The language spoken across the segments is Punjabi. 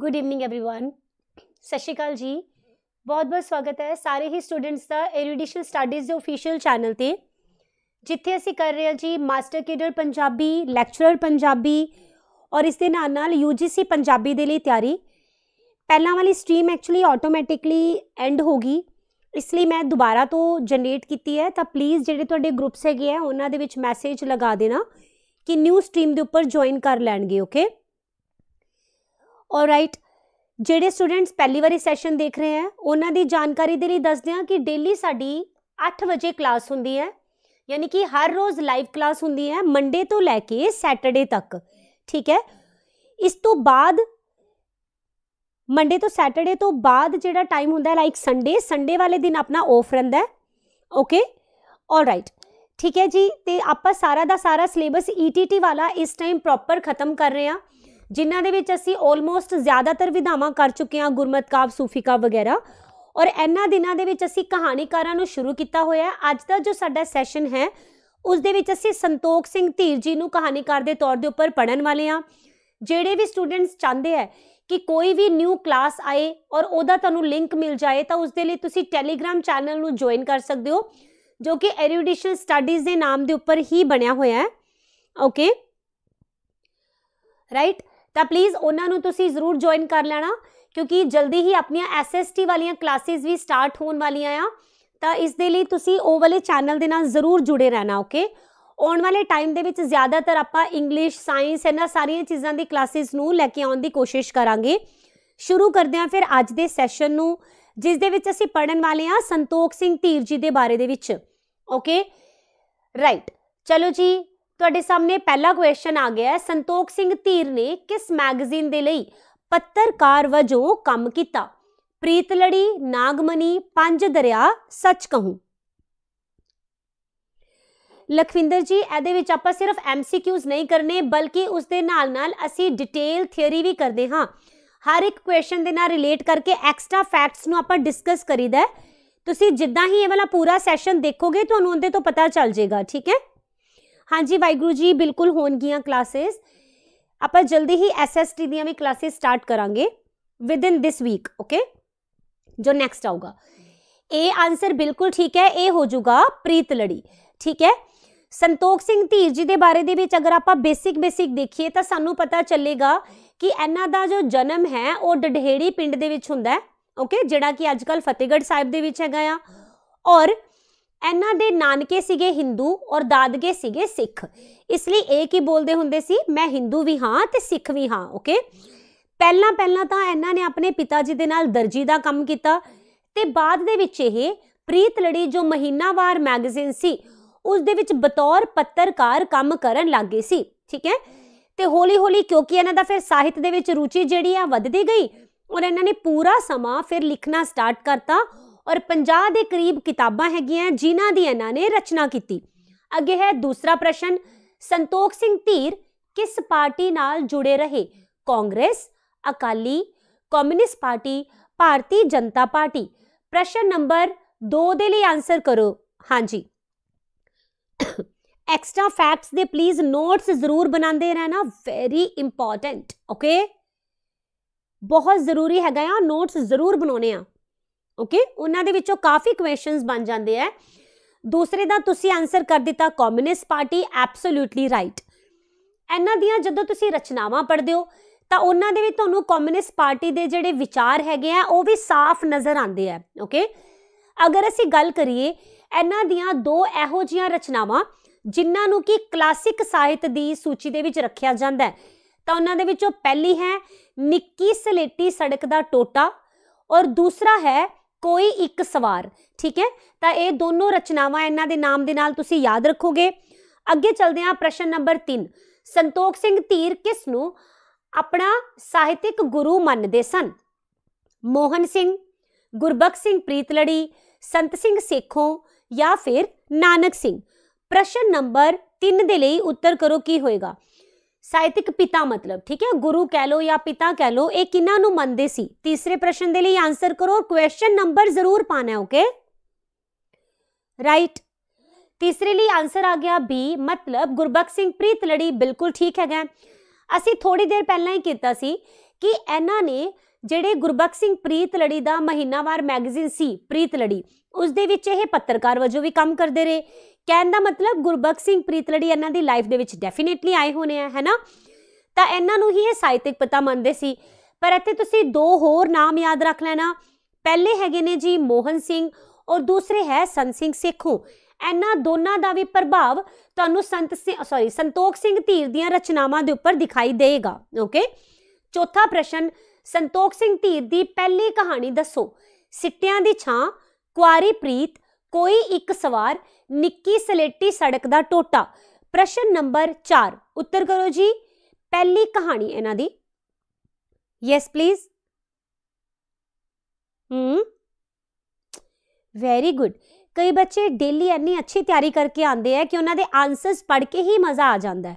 ਗੁੱਡ ਇਵਨਿੰਗ एवरीवन ਸਤਿ ਸ਼੍ਰੀ ਅਕਾਲ ਜੀ ਬਹੁਤ-ਬਹੁਤ ਸਵਾਗਤ ਹੈ ਸਾਰੇ ਹੀ ਸਟੂਡੈਂਟਸ ਦਾ ਐਰੀਡੀਸ਼ੀਅਲ ਸਟੱਡੀਜ਼ ਦੇ ਅਫੀਸ਼ੀਅਲ ਚੈਨਲ ਤੇ ਜਿੱਥੇ ਅਸੀਂ ਕਰ ਰਹੇ ਹਾਂ ਜੀ master cadre Punjabi lecturer Punjabi ਔਰ ਇਸ ਦੇ ਨਾਲ ਨਾਲ ਯੂਜੀਸੀ ਪੰਜਾਬੀ ਦੇ ਲਈ ਤਿਆਰੀ ਪਹਿਲਾਂ ਵਾਲੀ ਸਟ੍ਰੀਮ ਐਕਚੁਅਲੀ ਆਟੋਮੈਟਿਕਲੀ ਐਂਡ ਹੋ ਗਈ ਇਸ ਲਈ ਮੈਂ ਦੁਬਾਰਾ ਤੋਂ ਜਨਰੇਟ ਕੀਤੀ ਹੈ ਤਾਂ ਪਲੀਜ਼ ਜਿਹੜੇ ਤੁਹਾਡੇ ਗਰੁੱਪਸ ਹੈਗੇ ਆ ਉਹਨਾਂ ਦੇ ਵਿੱਚ ਮੈਸੇਜ ਲਗਾ ਦੇਣਾ ਕਿ ਨਿਊ ਸਟ੍ਰੀਮ ਦੇ ਉੱਪਰ ਜੁਆਇਨ ਕਰ ਲੈਣਗੇ ਓਕੇ ਆਲਰਾਈਟ ਜਿਹੜੇ ਸਟੂਡੈਂਟਸ ਪਹਿਲੀ ਵਾਰੀ ਸੈਸ਼ਨ ਦੇਖ ਰਹੇ ਆ ਉਹਨਾਂ ਦੀ ਜਾਣਕਾਰੀ ਦੇ ਲਈ ਦੱਸਦੇ ਆ ਕਿ ਡੇਲੀ ਸਾਡੀ 8 ਵਜੇ ਕਲਾਸ ਹੁੰਦੀ ਹੈ ਯਾਨੀ ਕਿ ਹਰ ਰੋਜ਼ ਲਾਈਵ ਕਲਾਸ ਹੁੰਦੀ ਹੈ ਮੰਡੇ ਤੋਂ ਲੈ ਕੇ ਸੈਟਰਡੇ ਤੱਕ ਠੀਕ ਹੈ ਇਸ ਤੋਂ ਬਾਅਦ ਮੰਡੇ ਤੋਂ ਸੈਟਰਡੇ ਤੋਂ ਬਾਅਦ ਜਿਹੜਾ ਟਾਈਮ ਹੁੰਦਾ ਹੈ ਲਾਈਕ ਸੰਡੇ ਸੰਡੇ ਵਾਲੇ ਦਿਨ ਆਪਣਾ ਆਫ ਰਹਿੰਦਾ ਹੈ ਓਕੇ ਆਲਰਾਈਟ ਠੀਕ ਹੈ ਜੀ ਤੇ ਆਪਾਂ ਸਾਰਾ ਦਾ ਸਾਰਾ ਸਿਲੇਬਸ ਈਟੀਟੀ e ਵਾਲਾ ਇਸ ਟਾਈਮ ਪ੍ਰੋਪਰ ਖਤਮ ਕਰ ਰਹੇ ਆ ਜਿਨ੍ਹਾਂ ਦੇ ਵਿੱਚ ਅਸੀਂ ਆਲਮੋਸਟ ਜ਼ਿਆਦਾਤਰ ਵਿਧਾਵਾਂ ਕਰ ਚੁੱਕੇ ਹਾਂ ਗੁਰਮਤ ਕਾਵ ਸੂਫੀਕਾ ਵਗੈਰਾ ਔਰ ਇਹਨਾਂ ਦਿਨਾਂ ਦੇ ਵਿੱਚ ਅਸੀਂ ਕਹਾਣੀਕਾਰਾਂ ਨੂੰ ਸ਼ੁਰੂ ਕੀਤਾ ਹੋਇਆ ਹੈ ਅੱਜ ਦਾ ਜੋ ਸਾਡਾ ਸੈਸ਼ਨ ਹੈ ਉਸ ਦੇ ਵਿੱਚ ਅਸੀਂ ਸੰਤੋਖ ਸਿੰਘ ਧੀਰ ਜੀ ਨੂੰ ਕਹਾਣੀਕਾਰ ਦੇ ਤੌਰ ਦੇ ਉੱਪਰ ਪੜਨ ਵਾਲੇ ਆ ਜਿਹੜੇ ਵੀ ਸਟੂਡੈਂਟਸ ਚਾਹੁੰਦੇ ਆ ਕਿ ਕੋਈ ਵੀ ਨਿਊ ਕਲਾਸ ਆਏ ਔਰ ਉਹਦਾ ਤੁਹਾਨੂੰ ਲਿੰਕ ਮਿਲ ਜਾਏ ਤਾਂ ਉਸ ਦੇ ਲਈ ਤੁਸੀਂ ਟੈਲੀਗ੍ਰam ਚੈਨਲ ਨੂੰ ਜੁਆਇਨ ਕਰ ਸਕਦੇ ਹੋ ਜੋ ਕਿ ਐਰੂਡੀਸ਼ਨ ਸਟੱਡੀਜ਼ ਦੇ ਨਾਮ ਦੇ ਉੱਪਰ ਹੀ ਬਣਿਆ ਹੋਇਆ ਹੈ ਓਕੇ ਰਾਈਟ ਤਾਂ ਪਲੀਜ਼ ਉਹਨਾਂ ਨੂੰ ਤੁਸੀਂ ਜ਼ਰੂਰ ਜੁਆਇਨ ਕਰ ਲੈਣਾ ਕਿਉਂਕਿ ਜਲਦੀ ਹੀ ਆਪਣੀਆਂ ਐਸਐਸਟੀ ਵਾਲੀਆਂ ਕਲਾਸਿਸ ਵੀ ਸਟਾਰਟ ਹੋਣ ਵਾਲੀਆਂ ਆ ਤਾਂ ਇਸ ਦੇ ਲਈ ਤੁਸੀਂ ਉਹ ਵਾਲੇ ਚੈਨਲ ਦੇ ਨਾਲ ਜ਼ਰੂਰ ਜੁੜੇ ਰਹਿਣਾ ਓਕੇ ਆਉਣ ਵਾਲੇ ਟਾਈਮ ਦੇ ਵਿੱਚ ਜ਼ਿਆਦਾਤਰ ਆਪਾਂ ਇੰਗਲਿਸ਼ ਸਾਇੰਸ ਇਹਨਾਂ ਸਾਰੀਆਂ ਚੀਜ਼ਾਂ ਦੀ ਕਲਾਸਿਸ ਨੂੰ ਲੈ ਕੇ ਆਉਣ ਦੀ ਕੋਸ਼ਿਸ਼ ਕਰਾਂਗੇ ਸ਼ੁਰੂ ਕਰਦੇ ਹਾਂ ਫਿਰ ਅੱਜ ਦੇ ਸੈਸ਼ਨ ਨੂੰ ਜਿਸ ਦੇ ਵਿੱਚ ਅਸੀਂ ਪੜਨ ਵਾਲੇ ਹਾਂ ਸੰਤੋਖ ਸਿੰਘ ਧੀਰ ਜੀ ਦੇ ਬਾਰੇ ਦੇ ਵਿੱਚ ਓਕੇ ਰਾਈਟ ਚਲੋ ਜੀ ਤੁਹਾਡੇ ਸਾਹਮਣੇ ਪਹਿਲਾ ਕੁਐਸਚਨ ਆ ਗਿਆ ਹੈ ਸੰਤੋਖ ਸਿੰਘ ਧੀਰ ਨੇ ਕਿਸ ਮੈਗਜ਼ੀਨ ਦੇ ਲਈ ਪੱਤਰਕਾਰ ਵਜੋਂ ਕੰਮ ਕੀਤਾ ਪ੍ਰੀਤ ਲੜੀ ਨਾਗਮਨੀ ਪੰਜ ਦਰਿਆ ਸੱਚ ਕਹੂੰ ਲਖਵਿੰਦਰ ਜੀ ਇਹਦੇ ਵਿੱਚ ਆਪਾਂ ਸਿਰਫ ਐਮਸੀਕਿਊਜ਼ ਨਹੀਂ ਕਰਨੇ ਬਲਕਿ ਉਸ ਦੇ ਨਾਲ-ਨਾਲ ਅਸੀਂ ਡਿਟੇਲ ਥਿਉਰੀ ਵੀ ਕਰਦੇ ਹਾਂ ਹਰ ਇੱਕ ਕੁਐਸਚਨ ਦੇ ਨਾਲ ਰਿਲੇਟ ਕਰਕੇ ਐਕਸਟਰਾ ਫੈਕਟਸ ਨੂੰ ਆਪਾਂ ਡਿਸਕਸ ਕਰੀਦਾ ਤੁਸੀਂ ਜਿੱਦਾਂ ਹੀ ਇਹ ਵਾਲਾ ਪੂਰਾ ਸੈਸ਼ਨ ਦੇਖੋਗੇ ਤੁਹਾਨੂੰ ਉਹਦੇ ਤੋਂ ਪਤਾ ਚੱਲ ਜਾਏਗਾ ਠੀਕ ਹੈ ਹਾਂਜੀ ਵਾਹਿਗੁਰੂ ਜੀ ਬਿਲਕੁਲ ਹੋਣਗੀਆਂ ਕਲਾਸਿਸ ਆਪਾਂ ਜਲਦੀ ਹੀ ਐਸਐਸਟੀ ਦੀਆਂ ਵੀ ਕਲਾਸਿਸ ਸਟਾਰਟ ਕਰਾਂਗੇ with in this week okay ਜੋ ਨੈਕਸਟ ਆਊਗਾ ਇਹ ਆਨਸਰ ਬਿਲਕੁਲ ਠੀਕ ਹੈ ਇਹ ਹੋ ਜਾਊਗਾ ਪ੍ਰੀਤ ਲੜੀ ਠੀਕ ਹੈ ਸੰਤੋਖ ਸਿੰਘ ਧੀਰ ਜੀ ਦੇ ਬਾਰੇ ਦੇ ਵਿੱਚ ਅਗਰ ਆਪਾਂ ਬੇਸਿਕ ਬੇਸਿਕ ਦੇਖੀਏ ਤਾਂ ਸਾਨੂੰ ਪਤਾ ਚੱਲੇਗਾ ਕਿ ਇਹਨਾਂ ਦਾ ਜੋ ਜਨਮ ਹੈ ਉਹ ਡਢੇੜੀ ਪਿੰਡ ਦੇ ਵਿੱਚ ਹੁੰਦਾ ਓਕੇ ਜਿਹੜਾ ਕਿ ਅੱਜਕੱਲ ਫਤਿਹਗੜ੍ਹ ਸਾਹਿਬ ਦੇ ਵਿੱਚ ਹੈਗਾ ਆ ਔਰ ਇਹਨਾਂ ਦੇ ਨਾਨਕੇ ਸੀਗੇ ਹਿੰਦੂ ਔਰ ਦਾਦਕੇ ਸੀਗੇ ਸਿੱਖ ਇਸ ਲਈ ਇਹ ਕੀ ਬੋਲਦੇ ਹੁੰਦੇ ਸੀ ਮੈਂ ਹਿੰਦੂ ਵੀ ਹਾਂ ਤੇ ਸਿੱਖ ਵੀ ਹਾਂ ਓਕੇ ਪਹਿਲਾਂ ਪਹਿਲਾਂ ਤਾਂ ਇਹਨਾਂ ਨੇ ਆਪਣੇ ਪਿਤਾ ਜੀ ਦੇ ਨਾਲ ਦਰਜੀ ਦਾ ਕੰਮ ਕੀਤਾ ਤੇ ਬਾਅਦ ਦੇ ਵਿੱਚ ਇਹ ਪ੍ਰੀਤ ਲੜੀ ਜੋ ਮਹੀਨਾਵਾਰ ਮੈਗਜ਼ੀਨ ਸੀ ਉਸ ਦੇ ਵਿੱਚ ਬਤੌਰ ਪੱਤਰਕਾਰ ਕੰਮ ਕਰਨ ਲੱਗੇ ਸੀ ਠੀਕ ਹੈ ਤੇ ਹੌਲੀ ਹੌਲੀ ਕਿਉਂਕਿ ਇਹਨਾਂ ਦਾ ਫਿਰ ਸਾਹਿਤ ਦੇ ਵਿੱਚ ਰੁਚੀ ਜਿਹੜੀ ਆ ਵੱਧਦੀ ਗਈ ਔਰ ਇਹਨਾਂ ਨੇ ਪੂਰਾ ਸਮਾਂ ਫਿਰ ਲਿਖਣਾ ਸਟਾਰਟ ਕਰਤਾ ਔਰ 50 ਦੇ ਕਰੀਬ ਕਿਤਾਬਾਂ ਹੈਗੀਆਂ ਜਿਨ੍ਹਾਂ ਦੀ ਇਹਨਾਂ ਨੇ ਰਚਨਾ ਕੀਤੀ ਅੱਗੇ ਹੈ ਦੂਸਰਾ ਪ੍ਰਸ਼ਨ ਸੰਤੋਖ ਸਿੰਘ ਧੀਰ ਕਿਸ ਪਾਰਟੀ ਨਾਲ ਜੁੜੇ ਰਹੇ Congress Akali communist party Bharatiya Janata party ਪ੍ਰਸ਼ਨ ਨੰਬਰ 2 ਦੇ ਲਈ ਆਨਸਰ ਕਰੋ ਹਾਂਜੀ ਐਕਸਟਰਾ ਫੈਕਟਸ ਦੇ ਪਲੀਜ਼ ਨੋਟਸ ਜ਼ਰੂਰ ਬਣਾਉਂਦੇ ਰਹਿਣਾ ਵੈਰੀ ਇੰਪੋਰਟੈਂਟ ਓਕੇ ਬਹੁਤ ਜ਼ਰੂਰੀ ਹੈਗਾ ਆ ਨੋਟਸ ਜ਼ਰੂਰ ਬਣਾਉਣੇ ਆ ਓਕੇ ਉਹਨਾਂ ਦੇ ਵਿੱਚੋਂ ਕਾਫੀ ਕੁਐਸਚਨਸ ਬਣ ਜਾਂਦੇ ਆ ਦੂਸਰੇ ਦਾ ਤੁਸੀਂ ਆਨਸਰ ਕਰ ਦਿੱਤਾ ਕਮਿਊਨਿਸਟ ਪਾਰਟੀ ਐਬਸੋਲੂਟਲੀ ਰਾਈਟ ਇਹਨਾਂ ਦੀਆਂ ਜਦੋਂ ਤੁਸੀਂ ਰਚਨਾਵਾਂ ਪੜ੍ਹਦੇ ਹੋ ਤਾਂ ਉਹਨਾਂ ਦੇ ਵਿੱਚ ਤੁਹਾਨੂੰ ਕਮਿਊਨਿਸਟ ਪਾਰਟੀ ਦੇ ਜਿਹੜੇ ਵਿਚਾਰ ਹੈਗੇ ਆ ਉਹ ਵੀ ਸਾਫ਼ ਨਜ਼ਰ ਆਉਂਦੇ ਆ ਓਕੇ ਅਗਰ ਅਸੀਂ ਗੱਲ ਕਰੀਏ ਇਹਨਾਂ ਦੀਆਂ ਦੋ ਇਹੋ ਜੀਆਂ ਰਚਨਾਵਾਂ ਜਿਨ੍ਹਾਂ ਨੂੰ ਕਿ ਕਲਾਸਿਕ ਸਾਹਿਤ ਦੀ ਸੂਚੀ ਦੇ ਵਿੱਚ ਰੱਖਿਆ ਜਾਂਦਾ ਹੈ ਤਾਂ ਉਹਨਾਂ ਦੇ ਵਿੱਚੋਂ ਪਹਿਲੀ ਹੈ ਨਿੱਕੀ ਸਲੇਟੀ ਸੜਕ ਦਾ ਟੋਟਾ ਔਰ ਦੂਸਰਾ ਹੈ ਕੋਈ ਇੱਕ ਸਵਾਰ ਠੀਕ ਹੈ ਤਾਂ ਇਹ ਦੋਨੋਂ ਰਚਨਾਵਾਂ ਇਹਨਾਂ ਦੇ ਨਾਮ ਦੇ ਨਾਲ ਤੁਸੀਂ ਯਾਦ ਰੱਖੋਗੇ ਅੱਗੇ ਚਲਦੇ ਹਾਂ ਪ੍ਰਸ਼ਨ ਨੰਬਰ 3 ਸੰਤੋਖ ਸਿੰਘ ਧੀਰ ਕਿਸ ਨੂੰ ਆਪਣਾ ਸਾਹਿਤਿਕ ਗੁਰੂ ਮੰਨਦੇ ਸਨ ਮੋਹਨ ਸਿੰਘ ਗੁਰਬਖਸ਼ ਸਿੰਘ ਪ੍ਰੀਤਲੜੀ ਸੰਤ ਸਿੰਘ ਸੇਖੋਂ ਜਾਂ ਫਿਰ ਨਾਨਕ ਸਿੰਘ ਪ੍ਰਸ਼ਨ ਨੰਬਰ 3 ਦੇ ਲਈ ਉੱਤਰ ਕਰੋ ਕੀ ਹੋਏਗਾ ਸਾਹਿਤਿਕ ਪਿਤਾ ਮਤਲਬ ਠੀਕ ਹੈ ਗੁਰੂ ਕਹਿ ਲੋ ਜਾਂ ਪਿਤਾ ਕਹਿ ਲੋ ਇਹ ਕਿਨਾਂ ਨੂੰ ਮੰਨਦੇ ਸੀ ਤੀਸਰੇ ਪ੍ਰਸ਼ਨ ਦੇ ਲਈ ਆਨਸਰ ਕਰੋ ਔਰ ਕੁਐਸਚਨ ਨੰਬਰ ਜ਼ਰੂਰ ਪਾਣਾ ਹੈ ਓਕੇ ਰਾਈਟ ਤੀਸਰੇ ਲਈ ਆਨਸਰ ਆ ਗਿਆ ਬੀ ਮਤਲਬ ਗੁਰਬਖਸ਼ ਸਿੰਘ ਪ੍ਰੀਤ ਲੜੀ ਬਿਲਕੁਲ ਠੀਕ ਹੈਗਾ ਅਸੀਂ ਥੋੜੀ ਦੇਰ ਪਹਿਲਾਂ ਹੀ ਕੀਤਾ ਸੀ ਕਿ ਇਹਨਾਂ ਨੇ ਜਿਹੜੇ ਗੁਰਬਖਸ਼ ਸਿੰਘ ਪ੍ਰੀਤ ਲੜੀ ਦਾ ਮਹੀਨਾਵਾਰ ਮੈਗਜ਼ੀਨ ਸੀ ਪ੍ਰੀਤ ਲੜੀ ਉਸ ਦੇ ਵਿੱਚ ਇਹ ਪੱਤਰਕਾਰ ਵਜੋਂ ਵੀ ਕੰਮ ਕਰਦੇ ਰਹੇ ਕਹਿਣ ਦਾ ਮਤਲਬ ਗੁਰਬਖਸ਼ ਸਿੰਘ ਪ੍ਰੀਤਲੜੀ ਇਹਨਾਂ ਦੀ ਲਾਈਫ ਦੇ ਵਿੱਚ ਡੈਫੀਨਿਟਲੀ ਆਏ ਹੋਣੇ ਆ ਹੈਨਾ ਤਾਂ ਇਹਨਾਂ ਨੂੰ ਹੀ ਇਹ ਸਾਹਿਤਿਕ ਪਤਾ ਮੰਨਦੇ ਸੀ ਪਰ ਇੱਥੇ ਤੁਸੀਂ ਦੋ ਹੋਰ ਨਾਮ ਯਾਦ ਰੱਖ ਲੈਣਾ ਪਹਿਲੇ ਹੈਗੇ ਨੇ ਜੀ ਮੋਹਨ ਸਿੰਘ ਔਰ ਦੂਸਰੇ ਹੈ ਸੰਤ ਸਿੰਘ ਸੇਖੂ ਇਹਨਾਂ ਦੋਨਾਂ ਦਾ ਵੀ ਪ੍ਰਭਾਵ ਤੁਹਾਨੂੰ ਸੰਤ ਸੌਰੀ ਸੰਤੋਖ ਸਿੰਘ ਧੀਰ ਦੀਆਂ ਰਚਨਾਵਾਂ ਦੇ ਉੱਪਰ ਦਿਖਾਈ ਦੇਗਾ ਓਕੇ ਚੌਥਾ ਪ੍ਰਸ਼ਨ ਸੰਤੋਖ ਸਿੰਘ ਧੀਰ ਦੀ ਪਹਿਲੀ ਕਹਾਣੀ ਦੱਸੋ ਸਿੱਟਿਆਂ ਦੀ ਛਾਂ ਕੁਆਰੀ ਪ੍ਰੀਤ ਕੋਈ ਇੱਕ ਸਵਾਰ ਨਿੱਕੀ ਸਲੇਟੀ ਸੜਕ ਦਾ ਟੋਟਾ ਪ੍ਰਸ਼ਨ ਨੰਬਰ 4 ਉੱਤਰ ਕਰੋ ਜੀ ਪਹਿਲੀ ਕਹਾਣੀ ਇਹਨਾਂ ਦੀ ਯੈਸ ਪਲੀਜ਼ ਹੂੰ ਵੈਰੀ ਗੁੱਡ ਕਈ ਬੱਚੇ ਡੇਲੀ ਇੰਨੀ ਅੱਛੀ ਤਿਆਰੀ ਕਰਕੇ ਆਉਂਦੇ ਆ ਕਿ ਉਹਨਾਂ ਦੇ ਆਨਸਰਸ ਪੜ੍ਹ ਕੇ ਹੀ ਮਜ਼ਾ ਆ ਜਾਂਦਾ ਹੈ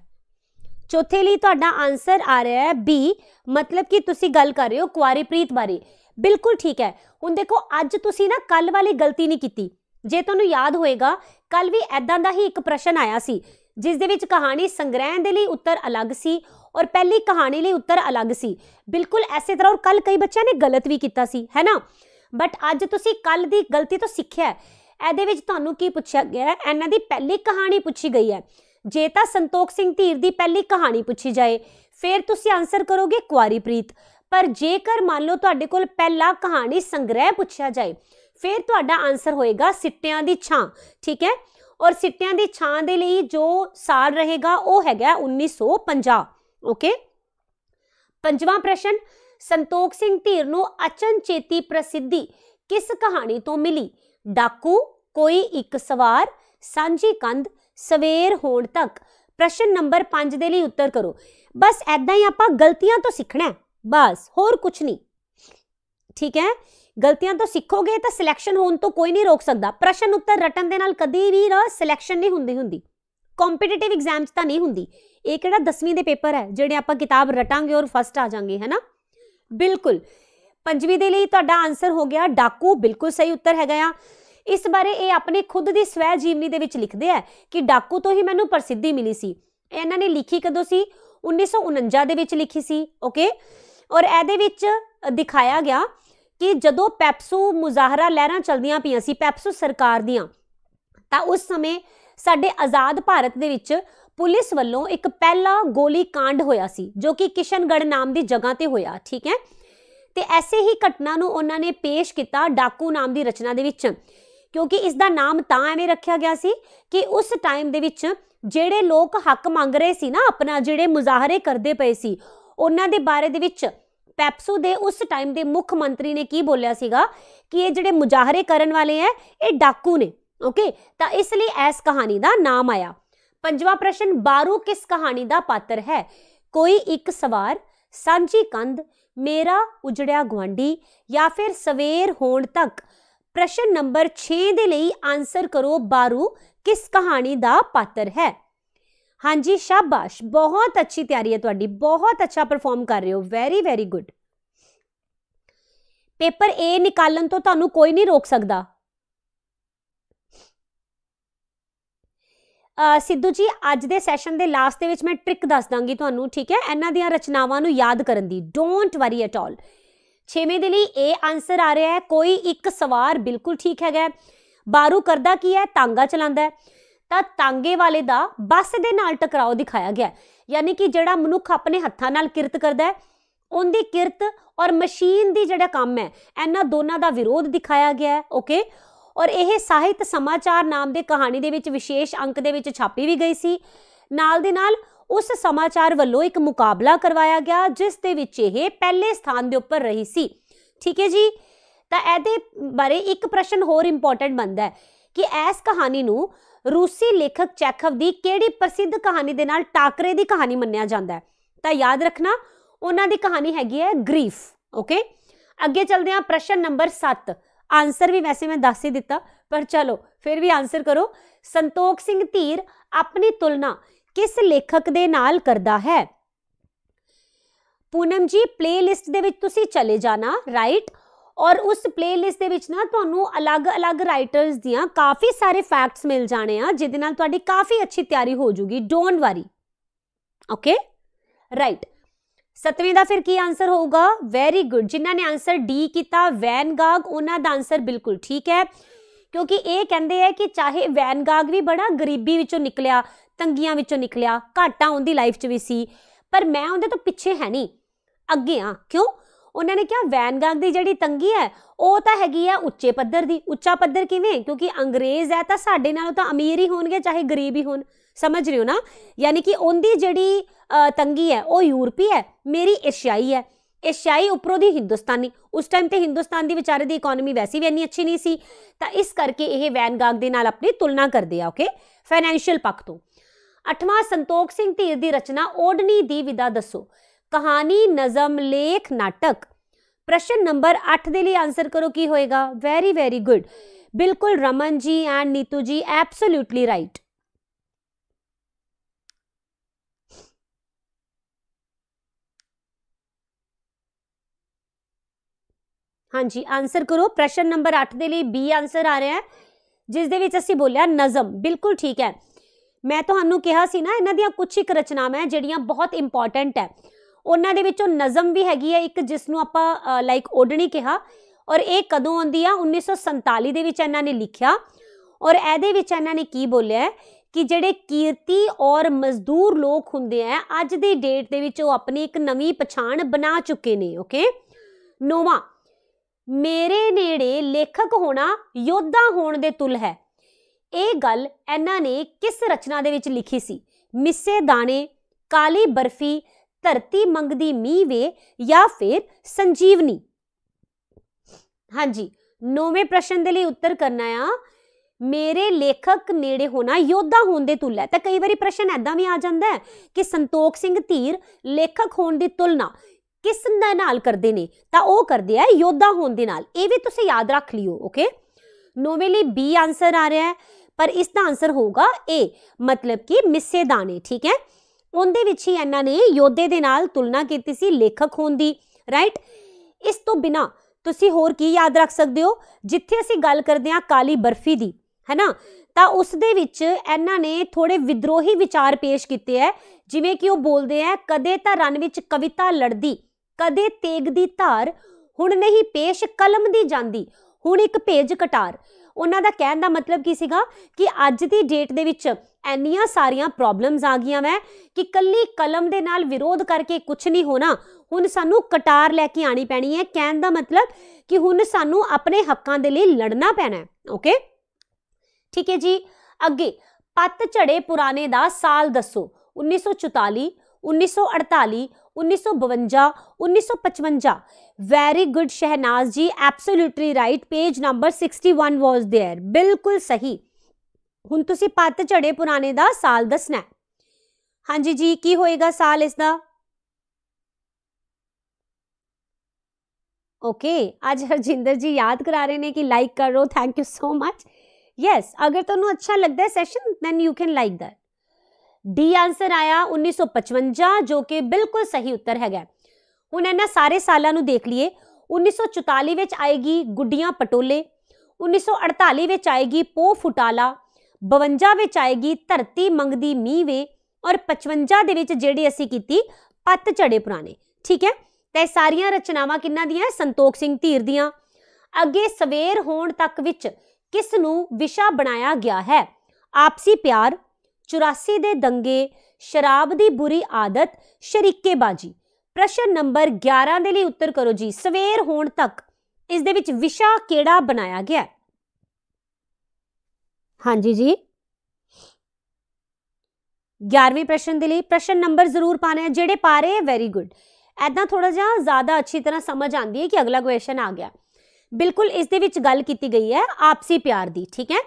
ਚੌਥੇ ਲਈ ਤੁਹਾਡਾ ਆਨਸਰ ਆ ਰਿਹਾ ਹੈ ਬੀ ਮਤਲਬ ਕਿ ਤੁਸੀਂ ਗੱਲ ਕਰ ਰਹੇ ਹੋ ਕੁਆਰੀ ਪ੍ਰੀਤ ਬਾਰੇ ਬਿਲਕੁਲ ਠੀਕ ਹੈ ਹੁਣ ਦੇਖੋ ਅੱਜ ਤੁਸੀਂ ਨਾ ਕੱਲ ਵਾਲੀ ਗਲਤੀ ਨਹੀਂ ਕੀਤੀ ਜੇ ਤੁਹਾਨੂੰ ਯਾਦ ਹੋਏਗਾ ਕੱਲ ਵੀ ਐਦਾਂ ਦਾ ਹੀ ਇੱਕ ਪ੍ਰਸ਼ਨ ਆਇਆ ਸੀ ਜਿਸ ਦੇ ਵਿੱਚ ਕਹਾਣੀ ਸੰਗ੍ਰਹਿ ਦੇ ਲਈ ਉੱਤਰ ਅਲੱਗ ਸੀ ਔਰ ਪਹਿਲੀ ਕਹਾਣੀ ਲਈ ਉੱਤਰ ਅਲੱਗ ਸੀ ਬਿਲਕੁਲ ਐਸੇ ਤਰ੍ਹਾਂ ਔਰ ਕੱਲ ਕਈ ਬੱਚਿਆਂ ਨੇ ਗਲਤ ਵੀ ਕੀਤਾ ਸੀ ਹੈਨਾ ਬਟ ਅੱਜ ਤੁਸੀਂ ਕੱਲ ਦੀ ਗਲਤੀ ਤੋਂ ਸਿੱਖਿਆ ਇਹਦੇ ਵਿੱਚ ਤੁਹਾਨੂੰ ਕੀ ਪੁੱਛਿਆ ਗਿਆ ਹੈ ਇਹਨਾਂ ਦੀ ਪਹਿਲੀ ਕਹਾਣੀ ਪੁੱਛੀ ਗਈ ਹੈ ਜੇ ਤਾਂ ਸੰਤੋਖ ਸਿੰਘ ਧੀਰ ਦੀ ਪਹਿਲੀ ਕਹਾਣੀ ਪੁੱਛੀ ਜਾਏ ਫਿਰ ਤੁਸੀਂ ਆਨਸਰ ਕਰੋਗੇ ਕੁਆਰੀ ਪ੍ਰੀਤ ਪਰ ਜੇਕਰ ਮੰਨ ਲਓ ਤੁਹਾਡੇ ਕੋਲ ਪਹਿਲਾ ਕਹਾਣੀ ਸੰਗ੍ਰਹਿ ਪੁੱਛਿਆ ਜਾਏ ਫਿਰ ਤੁਹਾਡਾ ਆਨਸਰ ਹੋਏਗਾ ਸਿੱਟਿਆਂ ਦੀ ਛਾਂ ਠੀਕ ਹੈ ਔਰ ਸਿੱਟਿਆਂ ਦੀ ਛਾਂ ਦੇ ਲਈ ਜੋ ਸਾਲ ਰਹੇਗਾ ਉਹ ਹੈਗਾ 1950 ਓਕੇ ਪੰਜਵਾਂ ਪ੍ਰਸ਼ਨ ਸੰਤੋਖ ਸਿੰਘ ਧੀਰ ਨੂੰ ਅਚਨਚੇਤੀ ਪ੍ਰਸਿੱਧੀ ਕਿਸ ਕਹਾਣੀ ਤੋਂ ਮਿਲੀ ਡਾਕੂ ਕੋਈ ਇੱਕ ਸਵਾਰ ਸਾਂਝੀ ਕੰਧ ਸਵੇਰ ਹੋਣ ਤੱਕ ਪ੍ਰਸ਼ਨ ਨੰਬਰ 5 ਦੇ ਲਈ ਉੱਤਰ ਕਰੋ ਬਸ ਐਦਾਂ ਹੀ ਆਪਾਂ ਗਲਤੀਆਂ ਤੋਂ ਸਿੱਖਣਾ ਬਸ ਹੋਰ ਕੁਝ ਨਹੀਂ ਠੀਕ ਹੈ ਗਲਤੀਆਂ ਤੋਂ ਸਿੱਖੋਗੇ ਤਾਂ ਸਿਲੈਕਸ਼ਨ ਹੋਣ ਤੋਂ ਕੋਈ ਨਹੀਂ ਰੋਕ ਸਕਦਾ ਪ੍ਰਸ਼ਨ ਉੱਤਰ ਰਟਣ ਦੇ ਨਾਲ ਕਦੀ ਵੀ ਨਾ ਸਿਲੈਕਸ਼ਨ ਨਹੀਂ ਹੁੰਦੀ ਹੁੰਦੀ ਕੰਪੀਟੀਟਿਵ ਐਗਜ਼ਾਮਸ ਤਾਂ ਨਹੀਂ ਹੁੰਦੀ ਇਹ ਕਿਹੜਾ 10ਵੀਂ ਦੇ ਪੇਪਰ ਹੈ ਜਿਹੜੇ ਆਪਾਂ ਕਿਤਾਬ ਰਟਾਂਗੇ ਔਰ ਫਸਟ ਆ ਜਾਾਂਗੇ ਹੈਨਾ ਬਿਲਕੁਲ ਪੰਜਵੀਂ ਦੇ ਲਈ ਤੁਹਾਡਾ ਆਨਸਰ ਹੋ ਗਿਆ ਡਾਕੂ ਬਿਲਕੁਲ ਸਹੀ ਉੱਤਰ ਹੈਗਾ ਆ ਇਸ ਬਾਰੇ ਇਹ ਆਪਣੇ ਖੁਦ ਦੀ ਸਵੈ ਜੀਵਨੀ ਦੇ ਵਿੱਚ ਲਿਖਦੇ ਆ ਕਿ ਡਾਕੂ ਤੋਂ ਹੀ ਮੈਨੂੰ ਪ੍ਰਸਿੱਧੀ ਮਿਲੀ ਸੀ ਇਹਨਾਂ ਨੇ ਲਿਖੀ ਕਦੋਂ ਸੀ 1949 ਦੇ ਵਿੱਚ ਲਿਖੀ ਸੀ ਓਕੇ ਔਰ ਇਹਦੇ ਵਿੱਚ ਦਿਖਾਇਆ ਗਿਆ ਕਿ ਜਦੋਂ ਪੈਪਸੂ ਮੁਜ਼ਾਹਰਾ ਲਹਿਰਾਂ ਚਲਦੀਆਂ ਪਈਆਂ ਸੀ ਪੈਪਸੂ ਸਰਕਾਰ ਦੀਆਂ ਤਾਂ ਉਸ ਸਮੇਂ ਸਾਡੇ ਆਜ਼ਾਦ ਭਾਰਤ ਦੇ ਵਿੱਚ ਪੁਲਿਸ ਵੱਲੋਂ ਇੱਕ ਪਹਿਲਾ ਗੋਲੀ ਕਾਂਡ ਹੋਇਆ ਸੀ ਜੋ ਕਿ ਕਿਸ਼ਨਗੜ ਨਾਮ ਦੀ ਜਗ੍ਹਾ ਤੇ ਹੋਇਆ ਠੀਕ ਹੈ ਤੇ ਐਸੇ ਹੀ ਘਟਨਾ ਨੂੰ ਉਹਨਾਂ ਨੇ ਪੇਸ਼ ਕੀਤਾ ਡਾਕੂ ਨਾਮ ਦੀ ਰਚਨਾ ਦੇ ਵਿੱਚ ਕਿਉਂਕਿ ਇਸ ਦਾ ਨਾਮ ਤਾਂ ਐਵੇਂ ਰੱਖਿਆ ਗਿਆ ਸੀ ਕਿ ਉਸ ਟਾਈਮ ਦੇ ਵਿੱਚ ਜਿਹੜੇ ਲੋਕ ਹੱਕ ਮੰਗ ਰਹੇ ਸੀ ਨਾ ਆਪਣਾ ਜਿਹੜੇ ਮੁਜ਼ਾਹਰੇ ਕਰਦੇ ਪਏ ਸੀ ਉਹਨਾਂ ਦੇ ਬਾਰੇ ਦੇ ਵਿੱਚ ਪੈਪਸੂ ਦੇ ਉਸ ਟਾਈਮ ਦੇ ਮੁੱਖ ਮੰਤਰੀ ਨੇ ਕੀ ਬੋਲਿਆ ਸੀਗਾ ਕਿ ਇਹ ਜਿਹੜੇ ਮੁਜ਼ਾਹਰੇ ਕਰਨ ਵਾਲੇ ਐ ਇਹ ਡਾਕੂ ਨੇ ਓਕੇ ਤਾਂ ਇਸ ਲਈ ਐਸ ਕਹਾਣੀ ਦਾ ਨਾਮ ਆਇਆ ਪੰਜਵਾਂ ਪ੍ਰਸ਼ਨ ਬਾਰੂ ਕਿਸ ਕਹਾਣੀ ਦਾ ਪਾਤਰ ਹੈ ਕੋਈ ਇੱਕ ਸਵਾਰ ਸਾਂਝੀ ਕੰਧ ਮੇਰਾ ਉਜੜਿਆ ਗਵਾਂਡੀ ਜਾਂ ਫਿਰ ਸਵੇਰ ਹੋਣ ਤੱਕ ਪ੍ਰਸ਼ਨ ਨੰਬਰ 6 ਦੇ ਲਈ ਆਨਸਰ ਕਰੋ ਬਾਰੂ ਕਿਸ ਕਹਾਣੀ ਦਾ ਪਾਤਰ ਹੈ ਹਾਂਜੀ ਸ਼ਾਬਾਸ਼ ਬਹੁਤ ਅੱਛੀ ਤਿਆਰੀ ਹੈ ਤੁਹਾਡੀ ਬਹੁਤ ਅੱਛਾ ਪਰਫਾਰਮ ਕਰ ਰਹੇ ਹੋ very very good paper A ਨਿਕਾਲਣ ਤੋਂ ਤੁਹਾਨੂੰ ਕੋਈ ਨਹੀਂ ਰੋਕ ਸਕਦਾ ਸਿੱਧੂ ਜੀ ਅੱਜ ਦੇ ਸੈਸ਼ਨ ਦੇ ਲਾਸਟ ਦੇ ਵਿੱਚ ਮੈਂ ਟ੍ਰਿਕ ਦੱਸ ਦਾਂਗੀ ਤੁਹਾਨੂੰ ਠੀਕ ਹੈ ਇਹਨਾਂ ਦੀਆਂ ਰਚਨਾਵਾਂ ਨੂੰ ਯਾਦ ਕਰਨ ਦੀ ਡੋਨਟ ਵਰੀ ਐਟ ਆਲ 6ਵੇਂ ਦੇ ਲਈ A ਆਨਸਰ ਆ ਰਿਹਾ ਹੈ ਕੋਈ ਇੱਕ ਸਵਾਰ ਬਿਲਕੁਲ ਠੀਕ ਹੈਗਾ ਬਾਰੂ ਕਰਦਾ ਕੀ ਹੈ ਤਾਂਗਾ ਚਲਾਉਂਦਾ ਤਾਂ ਤਾਂਗੇ ਵਾਲੇ ਦਾ ਬੱਸ ਦੇ ਨਾਲ ਟਕਰਾਓ ਦਿਖਾਇਆ ਗਿਆ ਯਾਨੀ ਕਿ ਜਿਹੜਾ ਮਨੁੱਖ ਆਪਣੇ ਹੱਥਾਂ ਨਾਲ ਕਿਰਤ ਕਰਦਾ ਹੈ ਉਹਦੀ ਕਿਰਤ ਔਰ ਮਸ਼ੀਨ ਦੀ ਜਿਹੜਾ ਕੰਮ ਹੈ ਇਹਨਾਂ ਦੋਨਾਂ ਦਾ ਵਿਰੋਧ ਦਿਖਾਇਆ ਗਿਆ ਹੈ ਓਕੇ ਔਰ ਇਹ ਸਾਹਿਤ ਸਮਾਚਾਰ ਨਾਮ ਦੇ ਕਹਾਣੀ ਦੇ ਵਿੱਚ ਵਿਸ਼ੇਸ਼ ਅੰਕ ਦੇ ਵਿੱਚ ਛਾਪੀ ਵੀ ਗਈ ਸੀ ਨਾਲ ਦੇ ਨਾਲ ਉਸ ਸਮਾਚਾਰ ਵੱਲੋਂ ਇੱਕ ਮੁਕਾਬਲਾ ਕਰਵਾਇਆ ਗਿਆ ਜਿਸ ਦੇ ਵਿੱਚ ਇਹ ਪਹਿਲੇ ਸਥਾਨ ਦੇ ਉੱਪਰ ਰਹੀ ਸੀ ਠੀਕ ਹੈ ਜੀ ਤਾਂ ਇਹਦੇ ਬਾਰੇ ਇੱਕ ਪ੍ਰਸ਼ਨ ਹੋਰ ਇੰਪੋਰਟੈਂਟ ਬੰਦਾ ਹੈ ਕਿ ਇਸ ਕਹਾਣੀ ਨੂੰ ਰੂਸੀ ਲੇਖਕ ਚੈਖਵ ਦੀ ਕਿਹੜੀ ਪ੍ਰਸਿੱਧ ਕਹਾਣੀ ਦੇ ਨਾਲ ਟਾਕਰੇ ਦੀ ਕਹਾਣੀ ਮੰਨਿਆ ਜਾਂਦਾ ਹੈ ਤਾਂ ਯਾਦ ਰੱਖਣਾ ਉਹਨਾਂ ਦੀ ਕਹਾਣੀ ਹੈਗੀ ਹੈ ਗਰੀਫ ਓਕੇ ਅੱਗੇ ਚਲਦੇ ਹਾਂ ਪ੍ਰਸ਼ਨ ਨੰਬਰ 7 ਆਨਸਰ ਵੀ ਵੈਸੇ ਮੈਂ ਦੱਸ ਹੀ ਦਿੱਤਾ ਪਰ ਚਲੋ ਫਿਰ ਵੀ ਆਨਸਰ ਕਰੋ ਸੰਤੋਖ ਸਿੰਘ ਧੀਰ ਆਪਣੀ ਤੁਲਨਾ ਕਿਸ ਲੇਖਕ ਦੇ ਨਾਲ ਕਰਦਾ ਹੈ ਪੂਨਮ ਜੀ ਪਲੇਲਿਸਟ ਦੇ ਵਿੱਚ ਤੁਸੀਂ ਚਲੇ ਜਾਣਾ ਰਾਈਟ ਔਰ ਉਸ ਪਲੇਲਿਸਟ ਦੇ ਵਿੱਚ ਨਾ ਤੁਹਾਨੂੰ ਅਲੱਗ-ਅਲੱਗ ਰਾਈਟਰਸ ਦੀਆਂ ਕਾਫੀ ਸਾਰੇ ਫੈਕਟਸ ਮਿਲ ਜਾਣੇ ਆ ਜਿਹਦੇ ਨਾਲ ਤੁਹਾਡੀ ਕਾਫੀ ਅੱਛੀ ਤਿਆਰੀ ਹੋ ਜੂਗੀ ਡੋਨਟ ਵਰੀ ਓਕੇ ਰਾਈਟ ਸਤਵੇਂ ਦਾ ਫਿਰ ਕੀ ਆਨਸਰ ਹੋਊਗਾ ਵੈਰੀ ਗੁੱਡ ਜਿਨ੍ਹਾਂ ਨੇ ਆਨਸਰ ਡੀ ਕੀਤਾ ਵੈਨਗਾਗ ਉਹਨਾਂ ਦਾ ਆਨਸਰ ਬਿਲਕੁਲ ਠੀਕ ਹੈ ਕਿਉਂਕਿ ਇਹ ਕਹਿੰਦੇ ਆ ਕਿ ਚਾਹੇ ਵੈਨਗਾਗ ਵੀ ਬੜਾ ਗਰੀਬੀ ਵਿੱਚੋਂ ਨਿਕਲਿਆ ਤੰਗੀਆਂ ਵਿੱਚੋਂ ਨਿਕਲਿਆ ਘਾਟਾਂ ਉਹਦੀ ਲਾਈਫ 'ਚ ਵੀ ਸੀ ਪਰ ਮੈਂ ਉਹਦੇ ਤੋਂ ਪਿੱਛੇ ਹੈ ਨਹੀਂ ਅੱਗੇ ਆ ਕਿਉਂ ਉਹਨਾਂ ਨੇ ਕਿਹਾ ਵੈਨਗਾਗ ਦੀ ਜਿਹੜੀ ਤੰਗੀ ਹੈ ਉਹ ਤਾਂ ਹੈਗੀ ਆ ਉੱਚੇ ਪੱਧਰ ਦੀ ਉੱਚਾ ਪੱਧਰ ਕਿਵੇਂ ਕਿਉਂਕਿ ਅੰਗਰੇਜ਼ ਹੈ ਤਾਂ ਸਾਡੇ ਨਾਲੋਂ ਤਾਂ ਅਮੀਰ ਹੀ ਹੋਣਗੇ ਚਾਹੇ ਗਰੀਬ ਹੀ ਹੋਣ ਸਮਝ ਰਹੇ ਹੋ ਨਾ ਯਾਨੀ ਕਿ ਉਹਦੀ ਜਿਹੜੀ ਤੰਗੀ ਹੈ ਉਹ ਯੂਰਪੀ ਹੈ ਮੇਰੀ ਏਸ਼ੀਆਈ ਹੈ ਏਸ਼ੀਆਈ ਉੱਪਰੋਂ ਦੀ ਹਿੰਦੁਸਤਾਨੀ ਉਸ ਟਾਈਮ ਤੇ ਹਿੰਦੁਸਤਾਨ ਦੀ ਵਿਚਾਰੇ ਦੀ ਇਕਨੋਮੀ ਵੈਸੀ ਵੀ ਇੰਨੀ ਅੱਛੀ ਨਹੀਂ ਸੀ ਤਾਂ ਇਸ ਕਰਕੇ ਇਹ ਵੈਨਗਾਗ ਦੇ ਨਾਲ ਆਪਣੀ ਤੁਲਨਾ ਕਰਦੇ ਆ ਓਕੇ ਫਾਈਨੈਂਸ਼ੀਅਲ ਪੱਖ ਤੋਂ ਅਠਵਾਂ ਸੰਤੋਖ ਸਿੰਘ ਧੀਰ ਦੀ ਰਚਨਾ ਓਡਨੀ ਦੀ ਵਿਦਾ ਦੱਸੋ ਕਹਾਣੀ ਨਜ਼ਮ ਲੇਖ ਨਾਟਕ ਪ੍ਰਸ਼ਨ ਨੰਬਰ 8 ਦੇ ਲਈ ਆਨਸਰ ਕਰੋ ਕੀ ਹੋਏਗਾ ਵੈਰੀ ਵੈਰੀ ਗੁੱਡ ਬਿਲਕੁਲ ਰਮਨ ਜੀ ਐਂਡ ਨੀਤੂ ਜੀ ਐਬਸੋਲੂਟਲੀ ਰਾਈਟ ਹਾਂਜੀ ਆਨਸਰ ਕਰੋ ਪ੍ਰਸ਼ਨ ਨੰਬਰ 8 ਦੇ ਲਈ ਬੀ ਆਨਸਰ ਆ ਰਿਹਾ ਹੈ ਜਿਸ ਦੇ ਵਿੱਚ ਅਸੀਂ ਬੋਲਿਆ ਨਜ਼ਮ ਬਿਲਕੁਲ ਠੀਕ ਹੈ ਮੈਂ ਤੁਹਾਨੂੰ ਕਿਹਾ ਸੀ ਨਾ ਇਹਨਾਂ ਦੀਆਂ ਕੁਝ ਇੱਕ ਰਚਨਾਵਾਂ ਹੈ ਜਿਹੜੀਆਂ ਬਹੁਤ ਇੰਪੋਰਟੈਂਟ ਹੈ ਉਹਨਾਂ ਦੇ ਵਿੱਚੋਂ ਨਜ਼ਮ ਵੀ ਹੈਗੀ ਹੈ ਇੱਕ ਜਿਸ ਨੂੰ ਆਪਾਂ ਲਾਈਕ ਓਡਣੀ ਕਿਹਾ ਔਰ ਇਹ ਕਦੋਂ ਆਉਂਦੀ ਆ 1947 ਦੇ ਵਿੱਚ ਇਹਨਾਂ ਨੇ ਲਿਖਿਆ ਔਰ ਇਹਦੇ ਵਿੱਚ ਇਹਨਾਂ ਨੇ ਕੀ ਬੋਲਿਆ ਕਿ ਜਿਹੜੇ ਕੀਰਤੀ ਔਰ ਮਜ਼ਦੂਰ ਲੋਕ ਹੁੰਦੇ ਆ ਅੱਜ ਦੀ ਡੇਟ ਦੇ ਵਿੱਚ ਉਹ ਆਪਣੀ ਇੱਕ ਨਵੀਂ ਪਛਾਣ ਬਣਾ ਚੁੱਕੇ ਨੇ ਓਕੇ ਨੋਵਾ ਮੇਰੇ ਨੇੜੇ ਲੇਖਕ ਹੋਣਾ ਯੋਧਾ ਹੋਣ ਦੇ ਤੁਲ ਹੈ ਇਹ ਗੱਲ ਇਹਨਾਂ ਨੇ ਕਿਸ ਰਚਨਾ ਦੇ ਵਿੱਚ ਲਿਖੀ ਸੀ ਮਿੱਸੇ ਦਾਣੇ ਕਾਲੀ ਬਰਫੀ ਧਰਤੀ ਮੰਗਦੀ ਮੀਂਹ ਵੇ ਜਾਂ ਫਿਰ ਸੰਜੀਵਨੀ ਹਾਂਜੀ ਨੌਵੇਂ ਪ੍ਰਸ਼ਨ ਦੇ ਲਈ ਉੱਤਰ ਕਰਨਾ ਆ ਮੇਰੇ ਲੇਖਕ ਨੇੜੇ ਹੋਣਾ ਯੋਧਾ ਹੋਣ ਦੇ ਤੁਲ ਹੈ ਤਾਂ ਕਈ ਵਾਰੀ ਪ੍ਰਸ਼ਨ ਐਦਾਂ ਵੀ ਆ ਜਾਂਦਾ ਹੈ ਕਿ ਸੰਤੋਖ ਸਿੰਘ ਧੀਰ ਲੇਖਕ ਹੋਣ ਦੀ ਤੁਲਨਾ ਕਿਸ ਦੇ ਨਾਲ ਕਰਦੇ ਨੇ ਤਾਂ ਉਹ ਕਰਦੇ ਆ ਯੋਧਾ ਹੋਣ ਦੇ ਨਾਲ ਇਹ ਵੀ ਤੁਸੀਂ ਯਾਦ ਰੱਖ ਲਿਓ ਓਕੇ ਨੋਵੇਂ ਲਈ ਬੀ ਆਨਸਰ ਆ ਰਿਹਾ ਹੈ ਪਰ ਇਸ ਦਾ ਆਨਸਰ ਹੋਊਗਾ ਏ ਮਤਲਬ ਕਿ ਮਿੱਸੇ ਦਾਣੇ ਠੀਕ ਹੈ ਉਹਦੇ ਵਿੱਚ ਹੀ ਇਹਨਾਂ ਨੇ ਯੋਧੇ ਦੇ ਨਾਲ ਤੁਲਨਾ ਕੀਤੀ ਸੀ ਲੇਖਕ ਹੋਣ ਦੀ ਰਾਈਟ ਇਸ ਤੋਂ ਬਿਨਾ ਤੁਸੀਂ ਹੋਰ ਕੀ ਯਾਦ ਰੱਖ ਸਕਦੇ ਹੋ ਜਿੱਥੇ ਅਸੀਂ ਗੱਲ ਕਰਦੇ ਹਾਂ ਕਾਲੀ ਬਰਫੀ ਦੀ ਹੈਨਾ ਤਾਂ ਉਸ ਦੇ ਵਿੱਚ ਇਹਨਾਂ ਨੇ ਥੋੜੇ ਵਿਦਰੋਹੀ ਵਿਚਾਰ ਪੇਸ਼ ਕੀਤੇ ਐ ਜਿਵੇਂ ਕਿ ਉਹ ਬੋਲਦੇ ਐ ਕਦੇ ਤਾਂ ਰਣ ਵਿੱਚ ਕਵਿਤਾ ਲੜਦੀ ਕਦੇ ਤੇਗ ਦੀ ਧਾਰ ਹੁਣ ਨਹੀਂ ਪੇਸ਼ ਕਲਮ ਦੀ ਜਾਂਦੀ ਹੁਣ ਇੱਕ ਭੇਜ ਕਟਾਰ ਉਹਨਾਂ ਦਾ ਕਹਿਣ ਦਾ ਮਤਲਬ ਕੀ ਸੀਗਾ ਕਿ ਅੱਜ ਦੀ ਡੇਟ ਦੇ ਵਿੱਚ ਐਨੀਆਂ ਸਾਰੀਆਂ ਪ੍ਰੋਬਲਮਸ ਆ ਗਈਆਂ ਵੈ ਕਿ ਕੱਲੀ ਕਲਮ ਦੇ ਨਾਲ ਵਿਰੋਧ ਕਰਕੇ ਕੁਝ ਨਹੀਂ ਹੋਣਾ ਹੁਣ ਸਾਨੂੰ ਕਟਾਰ ਲੈ ਕੇ ਆਣੀ ਪੈਣੀ ਹੈ ਕਹਿਣ ਦਾ ਮਤਲਬ ਕਿ ਹੁਣ ਸਾਨੂੰ ਆਪਣੇ ਹੱਕਾਂ ਦੇ ਲਈ ਲੜਨਾ ਪੈਣਾ ਹੈ ਓਕੇ ਠੀਕ ਹੈ ਜੀ ਅੱਗੇ ਪੱਤ ਝੜੇ ਪੁਰਾਣੇ ਦਾ ਸਾਲ ਦੱਸੋ 1944 1948 1952 1955 very good Shahnaz ji absolutely right page number 61 was there ਬਿਲਕੁਲ ਸਹੀ ਹੁਣ ਤੁਸੀਂ ਪੱਤ ਝੜੇ ਪੁਰਾਣੇ ਦਾ ਸਾਲ ਦੱਸਣਾ ਹਾਂਜੀ ਜੀ ਕੀ ਹੋਏਗਾ ਸਾਲ ਇਸ ਦਾ ਓਕੇ ਅੱਜ ਹਰਜਿੰਦਰ ਜੀ ਯਾਦ ਕਰਾ ਰਹੇ ਨੇ ਕਿ ਲਾਈਕ ਕਰੋ thank you so much yes ਅਗਰ ਤੁਹਾਨੂੰ ਅੱਛਾ ਲੱਗਦਾ ਹੈ session then you can like that D answer ਆਇਆ 1955 ਜੋ ਕਿ ਬਿਲਕੁਲ ਸਹੀ ਉੱਤਰ ਹੈਗਾ ਹੁਣ ਇਹਨਾਂ ਸਾਰੇ ਸਾਲਾਂ ਨੂੰ ਦੇਖ ਲਈਏ 1944 ਵਿੱਚ ਆਏਗੀ ਗੁੱਡੀਆਂ ਪਟੋਲੇ 1948 ਵਿੱਚ ਆਏਗੀ ਪੋ ਫੁਟਾਲਾ 52 ਵਿੱਚ ਆਏਗੀ ਧਰਤੀ ਮੰਗਦੀ ਮੀਵੇ ਔਰ 55 ਦੇ ਵਿੱਚ ਜਿਹੜੀ ਅਸੀਂ ਕੀਤੀ ਪੱਤ ਝੜੇ ਪੁਰਾਣੇ ਠੀਕ ਹੈ ਤਾਂ ਸਾਰੀਆਂ ਰਚਨਾਵਾਂ ਕਿੰਨਾਂ ਦੀਆਂ ਸੰਤੋਖ ਸਿੰਘ ਧੀਰ ਦੀਆਂ ਅੱਗੇ ਸਵੇਰ ਹੋਣ ਤੱਕ ਵਿੱਚ ਕਿਸ ਨੂੰ ਵਿਸ਼ਾ ਬਣਾਇਆ ਗਿਆ ਹੈ ਆਪਸੀ ਪਿਆਰ 84 ਦੇ ਦੰਗੇ ਸ਼ਰਾਬ ਦੀ ਬੁਰੀ ਆਦਤ ਸ਼ਰੀਕੇਬਾਜ਼ੀ ਪ੍ਰਸ਼ਨ ਨੰਬਰ 11 ਦੇ ਲਈ ਉੱਤਰ ਕਰੋ ਜੀ ਸਵੇਰ ਹੋਣ ਤੱਕ ਇਸ ਦੇ ਵਿੱਚ ਵਿਸ਼ਾ ਕਿਹੜਾ ਬਣਾਇਆ ਗਿਆ ਹਾਂਜੀ ਜੀ 11ਵੇਂ ਪ੍ਰਸ਼ਨ ਦੇ ਲਈ ਪ੍ਰਸ਼ਨ ਨੰਬਰ ਜ਼ਰੂਰ ਪਾਣਾ ਹੈ ਜਿਹੜੇ ਪਾ ਰਹੇ ਵੈਰੀ ਗੁੱਡ ਐਦਾਂ ਥੋੜਾ ਜਿਹਾ ਜ਼ਿਆਦਾ ਅੱਛੀ ਤਰ੍ਹਾਂ ਸਮਝ ਆਂਦੀ ਹੈ ਕਿ ਅਗਲਾ ਕੁਐਸਚਨ ਆ ਗਿਆ ਬਿਲਕੁਲ ਇਸ ਦੇ ਵਿੱਚ ਗੱਲ ਕੀਤੀ ਗਈ ਹੈ ਆਪਸੀ ਪਿਆਰ ਦੀ ਠੀਕ ਹੈ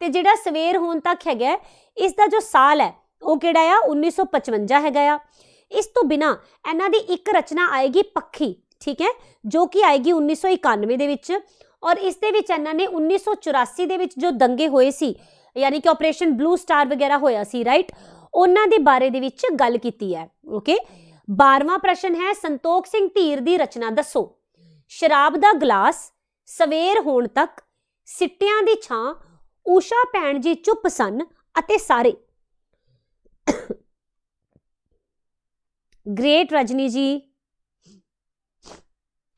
ਤੇ ਜਿਹੜਾ ਸਵੇਰ ਹੋਣ ਤੱਕ ਹੈਗਾ ਇਸ ਦਾ ਜੋ ਸਾਲ ਹੈ ਉਹ ਕਿਹੜਾ ਆ 1955 ਹੈਗਾ ਆ ਇਸ ਤੋਂ ਬਿਨਾ ਇਹਨਾਂ ਦੀ ਇੱਕ ਰਚਨਾ ਆਏਗੀ ਪੱਖੀ ਠੀਕ ਹੈ ਜੋ ਕਿ ਆਏਗੀ 1991 ਦੇ ਵਿੱਚ ਔਰ ਇਸ ਦੇ ਵਿੱਚ ਇਹਨਾਂ ਨੇ 1984 ਦੇ ਵਿੱਚ ਜੋ ਦੰਗੇ ਹੋਏ ਸੀ ਯਾਨੀ ਕਿ ਆਪਰੇਸ਼ਨ ਬਲੂ ਸਟਾਰ ਵਗੈਰਾ ਹੋਇਆ ਸੀ ਰਾਈਟ ਉਹਨਾਂ ਦੇ ਬਾਰੇ ਦੇ ਵਿੱਚ ਗੱਲ ਕੀਤੀ ਹੈ ਓਕੇ 12ਵਾਂ ਪ੍ਰਸ਼ਨ ਹੈ ਸੰਤੋਖ ਸਿੰਘ ਧੀਰ ਦੀ ਰਚਨਾ ਦੱਸੋ ਸ਼ਰਾਬ ਦਾ ਗਲਾਸ ਸਵੇਰ ਹੋਣ ਤੱਕ ਸਿੱਟਿਆਂ ਦੀ ਛਾਂ ਊਸ਼ਾ ਭੈਣ ਜੀ ਚੁੱਪ ਸਨ ਅਤੇ ਸਾਰੇ ਗ੍ਰੇਟ ਰਜਨੀ ਜੀ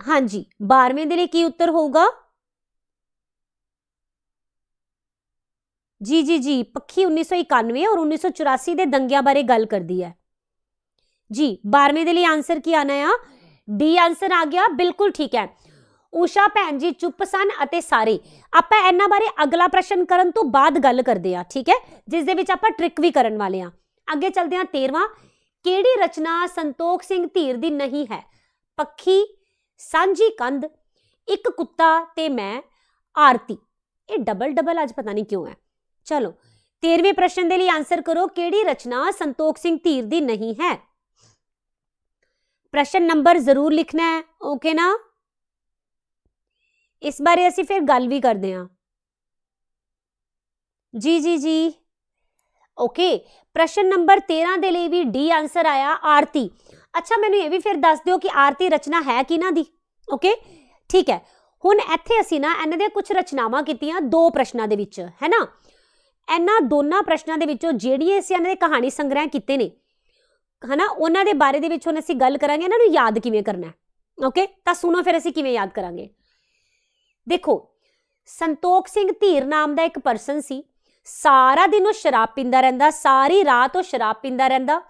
ਹਾਂਜੀ 12ਵੇਂ ਦੇ ਲਈ ਕੀ ਉੱਤਰ ਹੋਊਗਾ ਜੀ ਜੀ ਜੀ ਪੱਖੀ 1991 ਔਰ 1984 ਦੇ ਦੰਗਿਆਂ ਬਾਰੇ ਗੱਲ ਕਰਦੀ ਹੈ ਜੀ 12ਵੇਂ ਦੇ ਲਈ ਆਨਸਰ ਕੀ ਆਣਾ ਆ ਡੀ ਆਨਸਰ ਆ ਗਿਆ ਬਿਲਕੁਲ ਠੀਕ ਹੈ ਊਸ਼ਾ ਭੈਣ ਜੀ ਚੁੱਪ ਸਨ ਅਤੇ ਸਾਰੇ ਆਪਾਂ ਇਹਨਾਂ ਬਾਰੇ ਅਗਲਾ ਪ੍ਰਸ਼ਨ ਕਰਨ ਤੋਂ ਬਾਅਦ ਗੱਲ ਕਰਦੇ ਆ ਠੀਕ ਹੈ ਜਿਸ ਦੇ ਵਿੱਚ ਆਪਾਂ ਟ੍ਰਿਕ ਵੀ ਕਰਨ ਵਾਲੇ ਆ ਅੱਗੇ ਚਲਦੇ ਆ 13ਵਾਂ ਕਿਹੜੀ ਰਚਨਾ ਸੰਤੋਖ ਸਿੰਘ ਧੀਰ ਦੀ ਨਹੀਂ ਹੈ ਪੱਖੀ ਸਾਂਝੀ ਕੰਧ ਇੱਕ ਕੁੱਤਾ ਤੇ ਮੈਂ ਆਰਤੀ ਇਹ ਡਬਲ ਡਬਲ ਅੱਜ ਪਤਾ ਨਹੀਂ ਕਿਉਂ ਹੈ ਚਲੋ 13ਵੇਂ ਪ੍ਰਸ਼ਨ ਦੇ ਲਈ ਆਨਸਰ ਕਰੋ ਕਿਹੜੀ ਰਚਨਾ ਸੰਤੋਖ ਸਿੰਘ ਧੀਰ ਦੀ ਨਹੀਂ ਹੈ ਪ੍ਰਸ਼ਨ ਨੰਬਰ ਜ਼ਰੂਰ ਲਿਖਣਾ ਹੈ ਓਕੇ ਨਾ ਇਸ ਬਾਰੇ ਅਸੀਂ ਫਿਰ ਗੱਲ ਵੀ ਕਰਦੇ ਹਾਂ ਜੀ ਜੀ ਜੀ ਓਕੇ ਪ੍ਰਸ਼ਨ ਨੰਬਰ 13 ਦੇ ਲਈ ਵੀ ਡੀ ਆਨਸਰ ਆਇਆ ਆਰਤੀ ਅੱਛਾ ਮੈਨੂੰ ਇਹ ਵੀ ਫਿਰ ਦੱਸ ਦਿਓ ਕਿ ਆਰਤੀ ਰਚਨਾ ਹੈ ਕਿ ਨਾ ਦੀ ਓਕੇ ਠੀਕ ਹੈ ਹੁਣ ਇੱਥੇ ਅਸੀਂ ਨਾ ਇਹਨਾਂ ਦੇ ਕੁਝ ਰਚਨਾਵਾਂ ਕੀਤੀਆਂ ਦੋ ਪ੍ਰਸ਼ਨਾਂ ਦੇ ਵਿੱਚ ਹੈ ਨਾ ਇਹਨਾਂ ਦੋਨਾਂ ਪ੍ਰਸ਼ਨਾਂ ਦੇ ਵਿੱਚੋਂ ਜਿਹੜੀਆਂ ਅਸੀਂ ਇਹਨਾਂ ਦੇ ਕਹਾਣੀ ਸੰਗ੍ਰਹਿ ਕੀਤੇ ਨੇ ਹਨਾ ਉਹਨਾਂ ਦੇ ਬਾਰੇ ਦੇ ਵਿੱਚ ਹੁਣ ਅਸੀਂ ਗੱਲ ਕਰਾਂਗੇ ਇਹਨਾਂ ਨੂੰ ਯਾਦ ਕਿਵੇਂ ਕਰਨਾ ਓਕੇ ਤਾਂ ਸੁਣੋ ਫਿਰ ਅਸੀਂ ਕਿਵੇਂ ਯਾਦ ਕਰਾਂਗੇ ਦੇਖੋ ਸੰਤੋਖ ਸਿੰਘ ਧੀਰ ਨਾਮ ਦਾ ਇੱਕ ਪਰਸਨ ਸੀ ਸਾਰਾ ਦਿਨ ਉਹ ਸ਼ਰਾਬ ਪੀਂਦਾ ਰਹਿੰਦਾ ਸਾਰੀ ਰਾਤ ਉਹ ਸ਼ਰਾਬ ਪੀਂਦਾ ਰਹਿੰਦਾ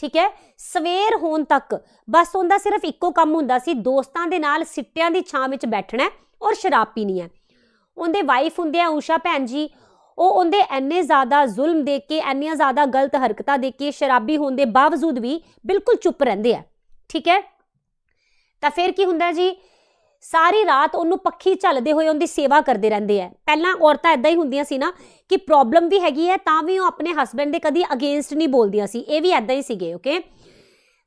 ਠੀਕ ਹੈ ਸਵੇਰ ਹੋਣ ਤੱਕ ਬਸ ਉਹਦਾ ਸਿਰਫ ਇੱਕੋ ਕੰਮ ਹੁੰਦਾ ਸੀ ਦੋਸਤਾਂ ਦੇ ਨਾਲ ਸਿੱਟਿਆਂ ਦੀ ਛਾਂ ਵਿੱਚ ਬੈਠਣਾ ਔਰ ਸ਼ਰਾਬ ਪੀਣੀ ਹੈ ਉਹਦੇ ਵਾਈਫ ਹੁੰਦੇ ਆ ਊਸ਼ਾ ਭੈਣ ਜੀ ਉਹ ਉਹਦੇ ਐਨੇ ਜ਼ਿਆਦਾ ਜ਼ੁਲਮ ਦੇਖ ਕੇ ਐਨੀਆਂ ਜ਼ਿਆਦਾ ਗਲਤ ਹਰਕਤਾਂ ਦੇਖ ਕੇ ਸ਼ਰਾਬੀ ਹੋਣ ਦੇ ਬਾਵਜੂਦ ਵੀ ਬਿਲਕੁਲ ਚੁੱਪ ਰਹਿੰਦੇ ਆ ਠੀਕ ਹੈ ਤਾਂ ਫਿਰ ਕੀ ਹੁੰਦਾ ਜੀ ਸਾਰੀ ਰਾਤ ਉਹਨੂੰ ਪੱਖੀ ਚੱਲਦੇ ਹੋਏ ਉਹਦੀ ਸੇਵਾ ਕਰਦੇ ਰਹਿੰਦੇ ਆ ਪਹਿਲਾਂ ਔਰਤਾਂ ਇਦਾਂ ਹੀ ਹੁੰਦੀਆਂ ਸੀ ਨਾ ਕਿ ਪ੍ਰੋਬਲਮ ਵੀ ਹੈਗੀ ਹੈ ਤਾਂ ਵੀ ਉਹ ਆਪਣੇ ਹਸਬੰਡ ਦੇ ਕਦੀ ਅਗੇਂਸਟ ਨਹੀਂ ਬੋਲਦੀਆਂ ਸੀ ਇਹ ਵੀ ਇਦਾਂ ਹੀ ਸੀਗੇ ਓਕੇ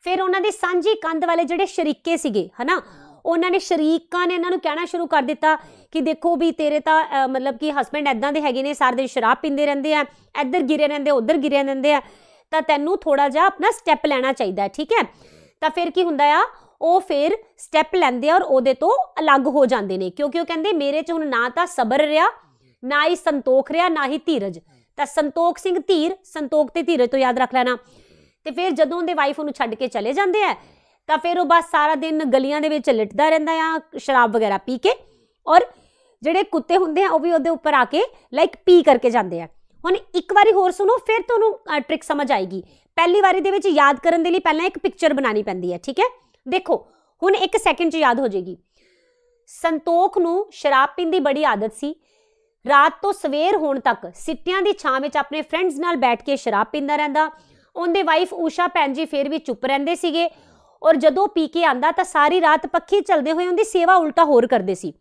ਫਿਰ ਉਹਨਾਂ ਦੇ ਸਾਂਝੀ ਕੰਧ ਵਾਲੇ ਜਿਹੜੇ ਸ਼ਰੀਕੇ ਸੀਗੇ ਹਨਾ ਉਹਨਾਂ ਨੇ ਸ਼ਰੀਕਾਂ ਨੇ ਇਹਨਾਂ ਨੂੰ ਕਹਿਣਾ ਸ਼ੁਰੂ ਕਰ ਦਿੱਤਾ ਕਿ ਦੇਖੋ ਵੀ ਤੇਰੇ ਤਾਂ ਮਤਲਬ ਕਿ ਹਸਬੰਡ ਐਦਾਂ ਦੇ ਹੈਗੇ ਨੇ ਸਾਰ ਦਿਨ ਸ਼ਰਾਬ ਪੀਂਦੇ ਰਹਿੰਦੇ ਆ ਇੱਧਰ ਗਿਰੇ ਰਹਿੰਦੇ ਉੱਧਰ ਗਿਰੇ ਰਹਿੰਦੇ ਆ ਤਾਂ ਤੈਨੂੰ ਥੋੜਾ ਜਿਹਾ ਆਪਣਾ ਸਟੈਪ ਲੈਣਾ ਚਾਹੀਦਾ ਠੀਕ ਹੈ ਤਾਂ ਫਿਰ ਕੀ ਹੁੰਦਾ ਆ ਉਹ ਫਿਰ ਸਟੈਪ ਲੈਂਦੇ ਆ ਔਰ ਉਹਦੇ ਤੋਂ ਅਲੱਗ ਹੋ ਜਾਂਦੇ ਨੇ ਕਿਉਂਕਿ ਉਹ ਕਹਿੰਦੇ ਮੇਰੇ 'ਚ ਹੁਣ ਨਾ ਤਾਂ ਸਬਰ ਰਿਹਾ ਨਾ ਹੀ ਸੰਤੋਖ ਰਿਹਾ ਨਾ ਹੀ ਧੀਰਜ ਤਾਂ ਸੰਤੋਖ ਸਿੰਘ ਧੀਰ ਸੰਤੋਖ ਤੇ ਧੀਰਜ ਤੋਂ ਯਾਦ ਰੱਖ ਲੈਣਾ ਤੇ ਫਿਰ ਜਦੋਂ ਉਹਦੇ ਵਾਈਫ ਉਹਨੂੰ ਛੱਡ ਕੇ ਚਲੇ ਜਾਂਦੇ ਆ ਤਾਂ ਫਿਰ ਉਹ ਬਸ ਸਾਰਾ ਦਿਨ ਗਲੀਆਂ ਦੇ ਵਿੱਚ ਲਟਦਾ ਰਹਿੰਦਾ ਆ ਸ਼ਰਾਬ ਵਗੈਰਾ ਪੀ ਕੇ ਔਰ ਜਿਹੜੇ ਕੁੱਤੇ ਹੁੰਦੇ ਆ ਉਹ ਵੀ ਉਹਦੇ ਉੱਪਰ ਆ ਕੇ ਲਾਈਕ ਪੀ ਕਰਕੇ ਜਾਂਦੇ ਆ ਹੁਣ ਇੱਕ ਵਾਰੀ ਹੋਰ ਸੁਣੋ ਫਿਰ ਤੁਹਾਨੂੰ ਟ੍ਰਿਕ ਸਮਝ ਆਏਗੀ ਪਹਿਲੀ ਵਾਰੀ ਦੇ ਵਿੱਚ ਯਾਦ ਕਰਨ ਦੇ ਲਈ ਪਹਿਲਾਂ ਇੱਕ ਪਿਕਚਰ ਬਣਾਣੀ ਪੈਂਦੀ ਹੈ ਠੀਕ ਹੈ ਦੇਖੋ ਹੁਣ ਇੱਕ ਸੈਕਿੰਡ 'ਚ ਯਾਦ ਹੋ ਜਾਏਗੀ ਸੰਤੋਖ ਨੂੰ ਸ਼ਰਾਬ ਪੀਣ ਦੀ ਬੜੀ ਆਦਤ ਸੀ ਰਾਤ ਤੋਂ ਸਵੇਰ ਹੋਣ ਤੱਕ ਸਿੱਟਿਆਂ ਦੀ ਛਾਂ ਵਿੱਚ ਆਪਣੇ ਫਰੈਂਡਸ ਨਾਲ ਬੈਠ ਕੇ ਸ਼ਰਾਬ ਪੀਂਦਾ ਰਹਿੰਦਾ ਉਹਦੇ ਵਾਈਫ ਊਸ਼ਾ ਭੈਣ ਜੀ ਫੇਰ ਵੀ ਚੁੱਪ ਰਹਿੰਦੇ ਸੀਗੇ ਔਰ ਜਦੋਂ ਪੀ ਕੇ ਆਂਦਾ ਤਾਂ ਸਾਰੀ ਰਾਤ ਪੱਖੀ ਚਲਦੇ ਹੋਏ ਉਹਦੀ ਸੇਵਾ ਉਲਟਾ ਹੋਰ ਕਰਦੇ ਸੀ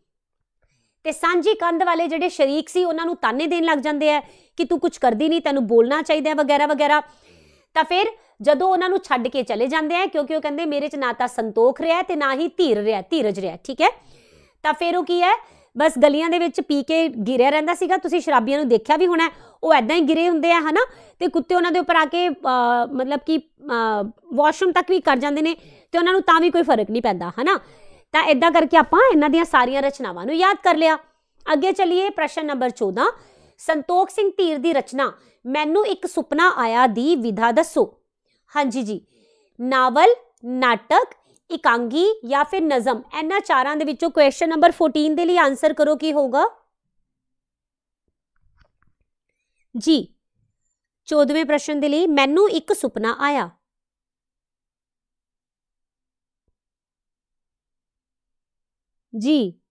ਤੇ ਸਾਂਝੀ ਕੰਧ ਵਾਲੇ ਜਿਹੜੇ ਸ਼ਰੀਕ ਸੀ ਉਹਨਾਂ ਨੂੰ ਤਾਨੇ ਦੇਣ ਲੱਗ ਜਾਂਦੇ ਆ ਕਿ ਤੂੰ ਕੁਝ ਕਰਦੀ ਨਹੀਂ ਤੈਨੂੰ ਬੋਲਣਾ ਚਾਹੀਦਾ ਵਗੈਰਾ ਵਗੈਰਾ ਤਾਂ ਫਿਰ ਜਦੋਂ ਉਹਨਾਂ ਨੂੰ ਛੱਡ ਕੇ ਚਲੇ ਜਾਂਦੇ ਆ ਕਿਉਂਕਿ ਉਹ ਕਹਿੰਦੇ ਮੇਰੇ 'ਚ ਨਾ ਤਾਂ ਸੰਤੋਖ ਰਿਹਾ ਤੇ ਨਾ ਹੀ ਧੀਰ ਰਿਹਾ ਧੀਰਜ ਰਿਹਾ ਠੀਕ ਹੈ ਤਾਂ ਫਿਰ ਉਹ ਕੀ ਹੈ ਬਸ ਗਲੀਆਂ ਦੇ ਵਿੱਚ ਪੀ ਕੇ ਗਿਰਿਆ ਰਹਿੰਦਾ ਸੀਗਾ ਤੁਸੀਂ ਸ਼ਰਾਬੀਆਂ ਨੂੰ ਦੇਖਿਆ ਵੀ ਹੋਣਾ ਉਹ ਐਦਾਂ ਹੀ ਗਿਰੇ ਹੁੰਦੇ ਆ ਹਨਾ ਤੇ ਕੁੱਤੇ ਉਹਨਾਂ ਦੇ ਉੱਪਰ ਆ ਕੇ ਮਤਲਬ ਕਿ ਵਾਸ਼ਰੂਮ ਤੱਕ ਵੀ ਕਰ ਜਾਂਦੇ ਨੇ ਤੇ ਉਹਨਾਂ ਨੂੰ ਤਾਂ ਵੀ ਕੋਈ ਫਰਕ ਨਹੀਂ ਪੈਂਦਾ ਹਨਾ ਤਾਂ ਐਦਾਂ ਕਰਕੇ ਆਪਾਂ ਇਹਨਾਂ ਦੀਆਂ ਸਾਰੀਆਂ ਰਚਨਾਵਾਂ ਨੂੰ ਯਾਦ ਕਰ ਲਿਆ ਅੱਗੇ ਚੱਲੀਏ ਪ੍ਰਸ਼ਨ ਨੰਬਰ 14 ਸੰਤੋਖ ਸਿੰਘ ਧੀਰ ਦੀ ਰਚਨਾ ਮੈਨੂੰ ਇੱਕ ਸੁਪਨਾ ਆਇਆ ਦੀ ਵਿਧਾ ਦੱਸੋ ਹਾਂਜੀ ਜੀ ਨਾਵਲ ਨਾਟਕ ਇਕਾਂਗੀ ਜਾਂ ਫਿਰ ਨਜ਼ਮ ਇਹਨਾਂ ਚਾਰਾਂ ਦੇ ਵਿੱਚੋਂ ਕੁਐਸਚਨ ਨੰਬਰ 14 ਦੇ ਲਈ ਆਨਸਰ ਕਰੋ ਕੀ ਹੋਗਾ ਜੀ 14ਵੇਂ ਪ੍ਰਸ਼ਨ ਦੇ ਲਈ ਮੈਨੂੰ ਇੱਕ ਸੁਪਨਾ ਆਇਆ ਜੀ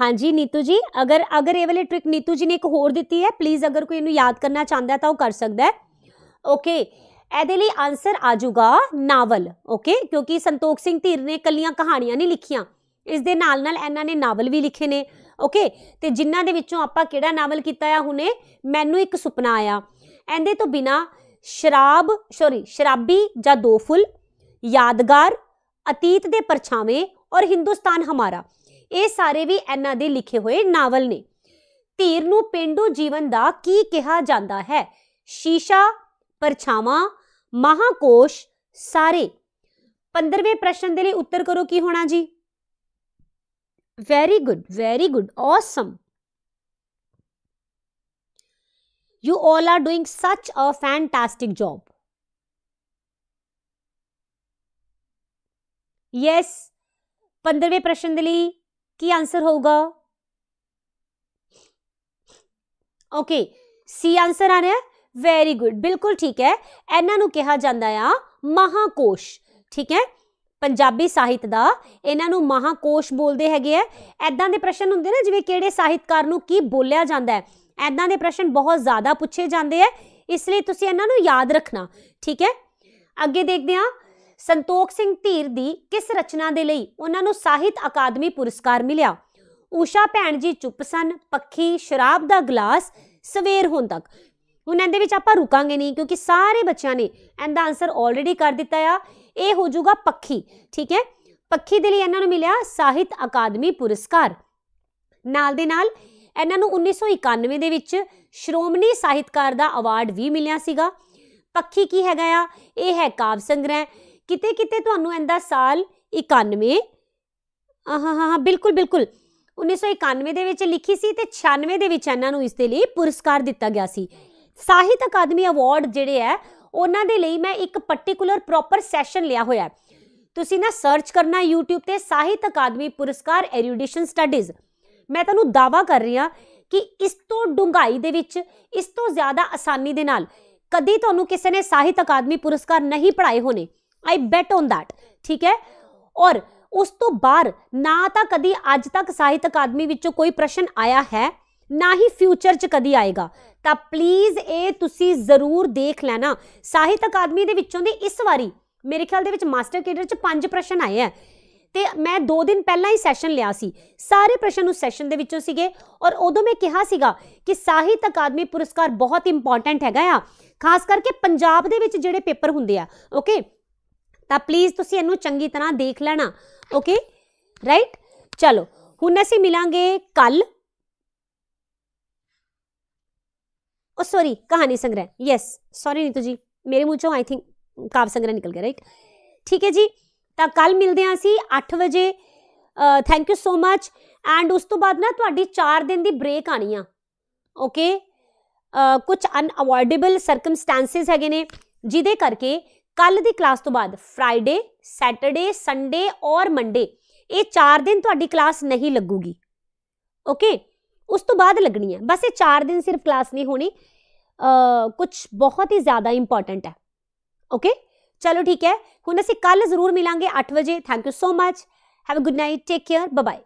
ਹਾਂਜੀ ਨੀਤੂ ਜੀ ਅਗਰ ਅਗਰ ਇਹ ਵਾਲੀ ਟ੍ਰਿਕ ਨੀਤੂ ਜੀ ਨੇ ਇੱਕ ਹੋਰ ਦਿੱਤੀ ਹੈ ਪਲੀਜ਼ ਅਗਰ ਕੋਈ ਇਹਨੂੰ ਯਾਦ ਕਰਨਾ ਚਾਹੁੰਦਾ ਤਾਂ ਉਹ ਕਰ ਸਕਦਾ ਹੈ ਓਕੇ ਇਹਦੇ ਲਈ ਆਨਸਰ ਆ ਜਾਊਗਾ ਨਾਵਲ ਓਕੇ ਕਿਉਂਕਿ ਸੰਤੋਖ ਸਿੰਘ ਧੀਰ ਨੇ ਕੱਲੀਆਂ ਕਹਾਣੀਆਂ ਨਹੀਂ ਲਿਖੀਆਂ ਇਸ ਦੇ ਨਾਲ ਨਾਲ ਇਹਨਾਂ ਨੇ ਨਾਵਲ ਵੀ ਲਿਖੇ ਨੇ ਓਕੇ ਤੇ ਜਿਨ੍ਹਾਂ ਦੇ ਵਿੱਚੋਂ ਆਪਾਂ ਕਿਹੜਾ ਨਾਵਲ ਕੀਤਾ ਆ ਹੁਣੇ ਮੈਨੂੰ ਇੱਕ ਸੁਪਨਾ ਆਇਆ ਇਹਦੇ ਤੋਂ ਬਿਨਾ ਸ਼ਰਾਬ ਸੌਰੀ ਸ਼ਰਾਬੀ ਜਾਂ ਦੋ ਫੁੱਲ ਯਾਦਗਾਰ ਅਤੀਤ ਦੇ ਪਰਛਾਵੇਂ ਔਰ ਹਿੰਦੁਸਤਾਨ ਹਮਾਰਾ ਇਹ ਸਾਰੇ ਵੀ ਇਹਨਾਂ ਦੇ ਲਿਖੇ ਹੋਏ ਨਾਵਲ ਨੇ ਧੀਰ ਨੂੰ ਪਿੰਡੂ ਜੀਵਨ ਦਾ ਕੀ ਕਿਹਾ ਜਾਂਦਾ ਹੈ ਸ਼ੀਸ਼ਾ ਪਰਛਾਵਾਂ ਮਹਾਕੋਸ਼ ਸਾਰੇ 15ਵੇਂ ਪ੍ਰਸ਼ਨ ਦੇ ਲਈ ਉੱਤਰ ਕਰੋ ਕੀ ਹੋਣਾ ਜੀ very good very good awesome you 올 are doing such a fantastic job yes 15ਵੇਂ ਪ੍ਰਸ਼ਨ ਦੇ ਲਈ ਕੀ ਆਨਸਰ ਹੋਊਗਾ ਓਕੇ ਸੀ ਆਨਸਰ ਆ ਰਿਹਾ ਵੈਰੀ ਗੁੱਡ ਬਿਲਕੁਲ ਠੀਕ ਹੈ ਇਹਨਾਂ ਨੂੰ ਕਿਹਾ ਜਾਂਦਾ ਆ ਮਹਾਕੋਸ਼ ਠੀਕ ਹੈ ਪੰਜਾਬੀ ਸਾਹਿਤ ਦਾ ਇਹਨਾਂ ਨੂੰ ਮਹਾਕੋਸ਼ ਬੋਲਦੇ ਹੈਗੇ ਐ ਐਦਾਂ ਦੇ ਪ੍ਰਸ਼ਨ ਹੁੰਦੇ ਨੇ ਜਿਵੇਂ ਕਿਹੜੇ ਸਾਹਿਤਕਾਰ ਨੂੰ ਕੀ ਬੋਲਿਆ ਜਾਂਦਾ ਹੈ ਐਦਾਂ ਦੇ ਪ੍ਰਸ਼ਨ ਬਹੁਤ ਜ਼ਿਆਦਾ ਪੁੱਛੇ ਜਾਂਦੇ ਐ ਇਸ ਲਈ ਤੁਸੀਂ ਇਹਨਾਂ ਨੂੰ ਯਾਦ ਰੱਖਣਾ ਠੀਕ ਹੈ ਅੱਗੇ ਦੇਖਦੇ ਹਾਂ ਸੰਤੋਖ ਸਿੰਘ ਧੀਰ ਦੀ ਕਿਸ ਰਚਨਾ ਦੇ ਲਈ ਉਹਨਾਂ ਨੂੰ ਸਾਹਿਤ ਅਕਾਦਮੀ ਪੁਰਸਕਾਰ ਮਿਲਿਆ ਊਸ਼ਾ ਭੈਣ ਜੀ ਚੁੱਪ ਸਨ ਪੱਖੀ ਸ਼ਰਾਬ ਦਾ ਗਲਾਸ ਸਵੇਰ ਹੋਣ ਤੱਕ ਹੁਣ ਇਹਦੇ ਵਿੱਚ ਆਪਾਂ ਰੁਕਾਂਗੇ ਨਹੀਂ ਕਿਉਂਕਿ ਸਾਰੇ ਬੱਚਿਆਂ ਨੇ ਇਹਦਾ ਆਨਸਰ ਆਲਰੇਡੀ ਕਰ ਦਿੱਤਾ ਆ ਇਹ ਹੋ ਜਾਊਗਾ ਪੱਖੀ ਠੀਕ ਹੈ ਪੱਖੀ ਦੇ ਲਈ ਇਹਨਾਂ ਨੂੰ ਮਿਲਿਆ ਸਾਹਿਤ ਅਕਾਦਮੀ ਪੁਰਸਕਾਰ ਨਾਲ ਦੇ ਨਾਲ ਇਹਨਾਂ ਨੂੰ 1991 ਦੇ ਵਿੱਚ ਸ਼੍ਰੋਮਣੀ ਸਾਹਿਤਕਾਰ ਦਾ ਅਵਾਰਡ ਵੀ ਮਿਲਿਆ ਸੀਗਾ ਪੱਖੀ ਕੀ ਹੈਗਾ ਆ ਇਹ ਹੈ ਕਾਵ ਸੰਗ੍ਰਹਿ ਕਿਤੇ ਕਿਤੇ ਤੁਹਾਨੂੰ ਇਹਦਾ ਸਾਲ 91 ਹਾਂ ਹਾਂ ਹਾਂ ਬਿਲਕੁਲ ਬਿਲਕੁਲ 1991 ਦੇ ਵਿੱਚ ਲਿਖੀ ਸੀ ਤੇ 96 ਦੇ ਵਿੱਚ ਇਹਨਾਂ ਨੂੰ ਇਸ ਦੇ ਲਈ ਪੁਰਸਕਾਰ ਦਿੱਤਾ ਗਿਆ ਸੀ ਸਾਹਿਤ ਅਕਾਦਮੀ ਅਵਾਰਡ ਜਿਹੜੇ ਹੈ ਉਹਨਾਂ ਦੇ ਲਈ ਮੈਂ ਇੱਕ ਪਾਰਟਿਕੂਲਰ ਪ੍ਰੋਪਰ ਸੈਸ਼ਨ ਲਿਆ ਹੋਇਆ ਤੁਸੀਂ ਨਾ ਸਰਚ ਕਰਨਾ YouTube ਤੇ ਸਾਹਿਤ ਅਕਾਦਮੀ ਪੁਰਸਕਾਰ ਐਰੂਡੀਸ਼ਨ ਸਟੱਡੀਜ਼ ਮੈਂ ਤੁਹਾਨੂੰ ਦਾਵਾ ਕਰ ਰਹੀ ਹਾਂ ਕਿ ਇਸ ਤੋਂ ਡੁੰਗਾਈ ਦੇ ਵਿੱਚ ਇਸ ਤੋਂ ਜ਼ਿਆਦਾ ਆਸਾਨੀ ਦੇ ਨਾਲ ਕਦੀ ਤੁਹਾਨੂੰ ਕਿਸੇ ਨੇ ਸਾਹਿਤ ਅਕਾਦਮੀ ਪੁਰਸਕਾਰ ਨਹੀਂ ਪੜਾਏ ਹੋਣੇ ਆਈ ਬੈਟ ਔਨ ਥੈਟ ਠੀਕ ਹੈ ਔਰ ਉਸ ਤੋਂ ਬਾਅਦ ਨਾ ਤਾਂ ਕਦੀ ਅੱਜ ਤੱਕ ਸਾਹਿਤ ਅਕਾਦਮੀ ਵਿੱਚੋਂ ਕੋਈ ਪ੍ਰਸ਼ਨ ਆਇਆ ਹੈ ਨਾ ਹੀ ਫਿਊਚਰ 'ਚ ਕਦੀ ਆਏਗਾ ਤਾਂ ਪਲੀਜ਼ ਇਹ ਤੁਸੀਂ ਜ਼ਰੂਰ ਦੇਖ ਲੈਣਾ ਸਾਹਿਤ ਅਕਾਦਮੀ ਦੇ ਵਿੱਚੋਂ ਦੀ ਇਸ ਵਾਰੀ ਮੇਰੇ ਖਿਆਲ ਦੇ ਵਿੱਚ ਮਾਸਟਰ ਕੈਡਰ 'ਚ ਪੰਜ ਪ੍ਰਸ਼ਨ ਆਏ ਆ ਤੇ ਮੈਂ 2 ਦਿਨ ਪਹਿਲਾਂ ਹੀ ਸੈਸ਼ਨ ਲਿਆ ਸੀ ਸਾਰੇ ਪ੍ਰਸ਼ਨ ਉਸ ਸੈਸ਼ਨ ਦੇ ਵਿੱਚੋਂ ਸੀਗੇ ਔਰ ਉਦੋਂ ਮੈਂ ਕਿਹਾ ਸੀਗਾ ਕਿ ਸਾਹਿਤ ਅਕਾਦਮੀ ਪੁਰਸਕਾਰ ਬਹੁਤ ਇੰਪੋਰਟੈਂਟ ਹੈਗਾ ਆ ਖਾਸ ਕਰਕੇ ਪੰਜਾਬ ਦੇ ਵਿੱਚ ਜਿਹੜੇ ਪੇਪਰ ਹੁੰਦੇ ਆ ਓਕੇ ਤਾਂ ਪਲੀਜ਼ ਤੁਸੀਂ ਇਹਨੂੰ ਚੰਗੀ ਤਰ੍ਹਾਂ ਦੇਖ ਲੈਣਾ ਓਕੇ ਰਾਈਟ ਚਲੋ ਹੁਣ ਅਸੀਂ ਮਿਲਾਂਗੇ ਕੱਲ ਓ ਸੌਰੀ ਕਹਾਣੀ ਸੰਗ੍ਰਹਿ ਯੈਸ ਸੌਰੀ ਨੀਤੂ ਜੀ ਮੇਰੇ ਮੂੰਹ ਚੋਂ ਆਈ ਥਿੰਕ ਕਾਵ ਸੰਗ੍ਰਹਿ ਨਿਕਲ ਗਿਆ ਰਾਈਟ ਠੀਕ ਹੈ ਜੀ ਤਾਂ ਕੱਲ ਮਿਲਦੇ ਹਾਂ ਅਸੀਂ 8 ਵਜੇ thank you so much and ਉਸ ਤੋਂ ਬਾਅਦ ਨਾ ਤੁਹਾਡੀ 4 ਦਿਨ ਦੀ ਬ੍ਰੇਕ ਆਣੀ ਆ ਓਕੇ ਕੁਝ ਅਨਅਵੋਇਡੇਬਲ ਸਰਕਮਸਟੈਂਸਸ ਹੈਗੇ ਨੇ ਜਿਹਦੇ ਕਰਕੇ ਕੱਲ ਦੀ ਕਲਾਸ ਤੋਂ ਬਾਅਦ ਫਰਾਈਡੇ ਸੈਟਰਡੇ ਸੰਡੇ ਔਰ ਮੰਡੇ ਇਹ 4 ਦਿਨ ਤੁਹਾਡੀ ਕਲਾਸ ਨਹੀਂ ਲੱਗੂਗੀ ਓਕੇ ਉਸ ਤੋਂ ਬਾਅਦ ਲੱਗਣੀ ਹੈ ਬਸ ਇਹ 4 ਦਿਨ ਸਿਰਫ ਕਲਾਸ ਨਹੀਂ ਹੋਣੀ ਅ ਕੁਝ ਬਹੁਤ ਹੀ ਜ਼ਿਆਦਾ ਇੰਪੋਰਟੈਂਟ ਹੈ ਓਕੇ ਚਲੋ ਠੀਕ ਹੈ ਹੁਣ ਅਸੀਂ ਕੱਲ ਜ਼ਰੂਰ ਮਿਲਾਂਗੇ 8 ਵਜੇ thank you so much have a good night take care bye bye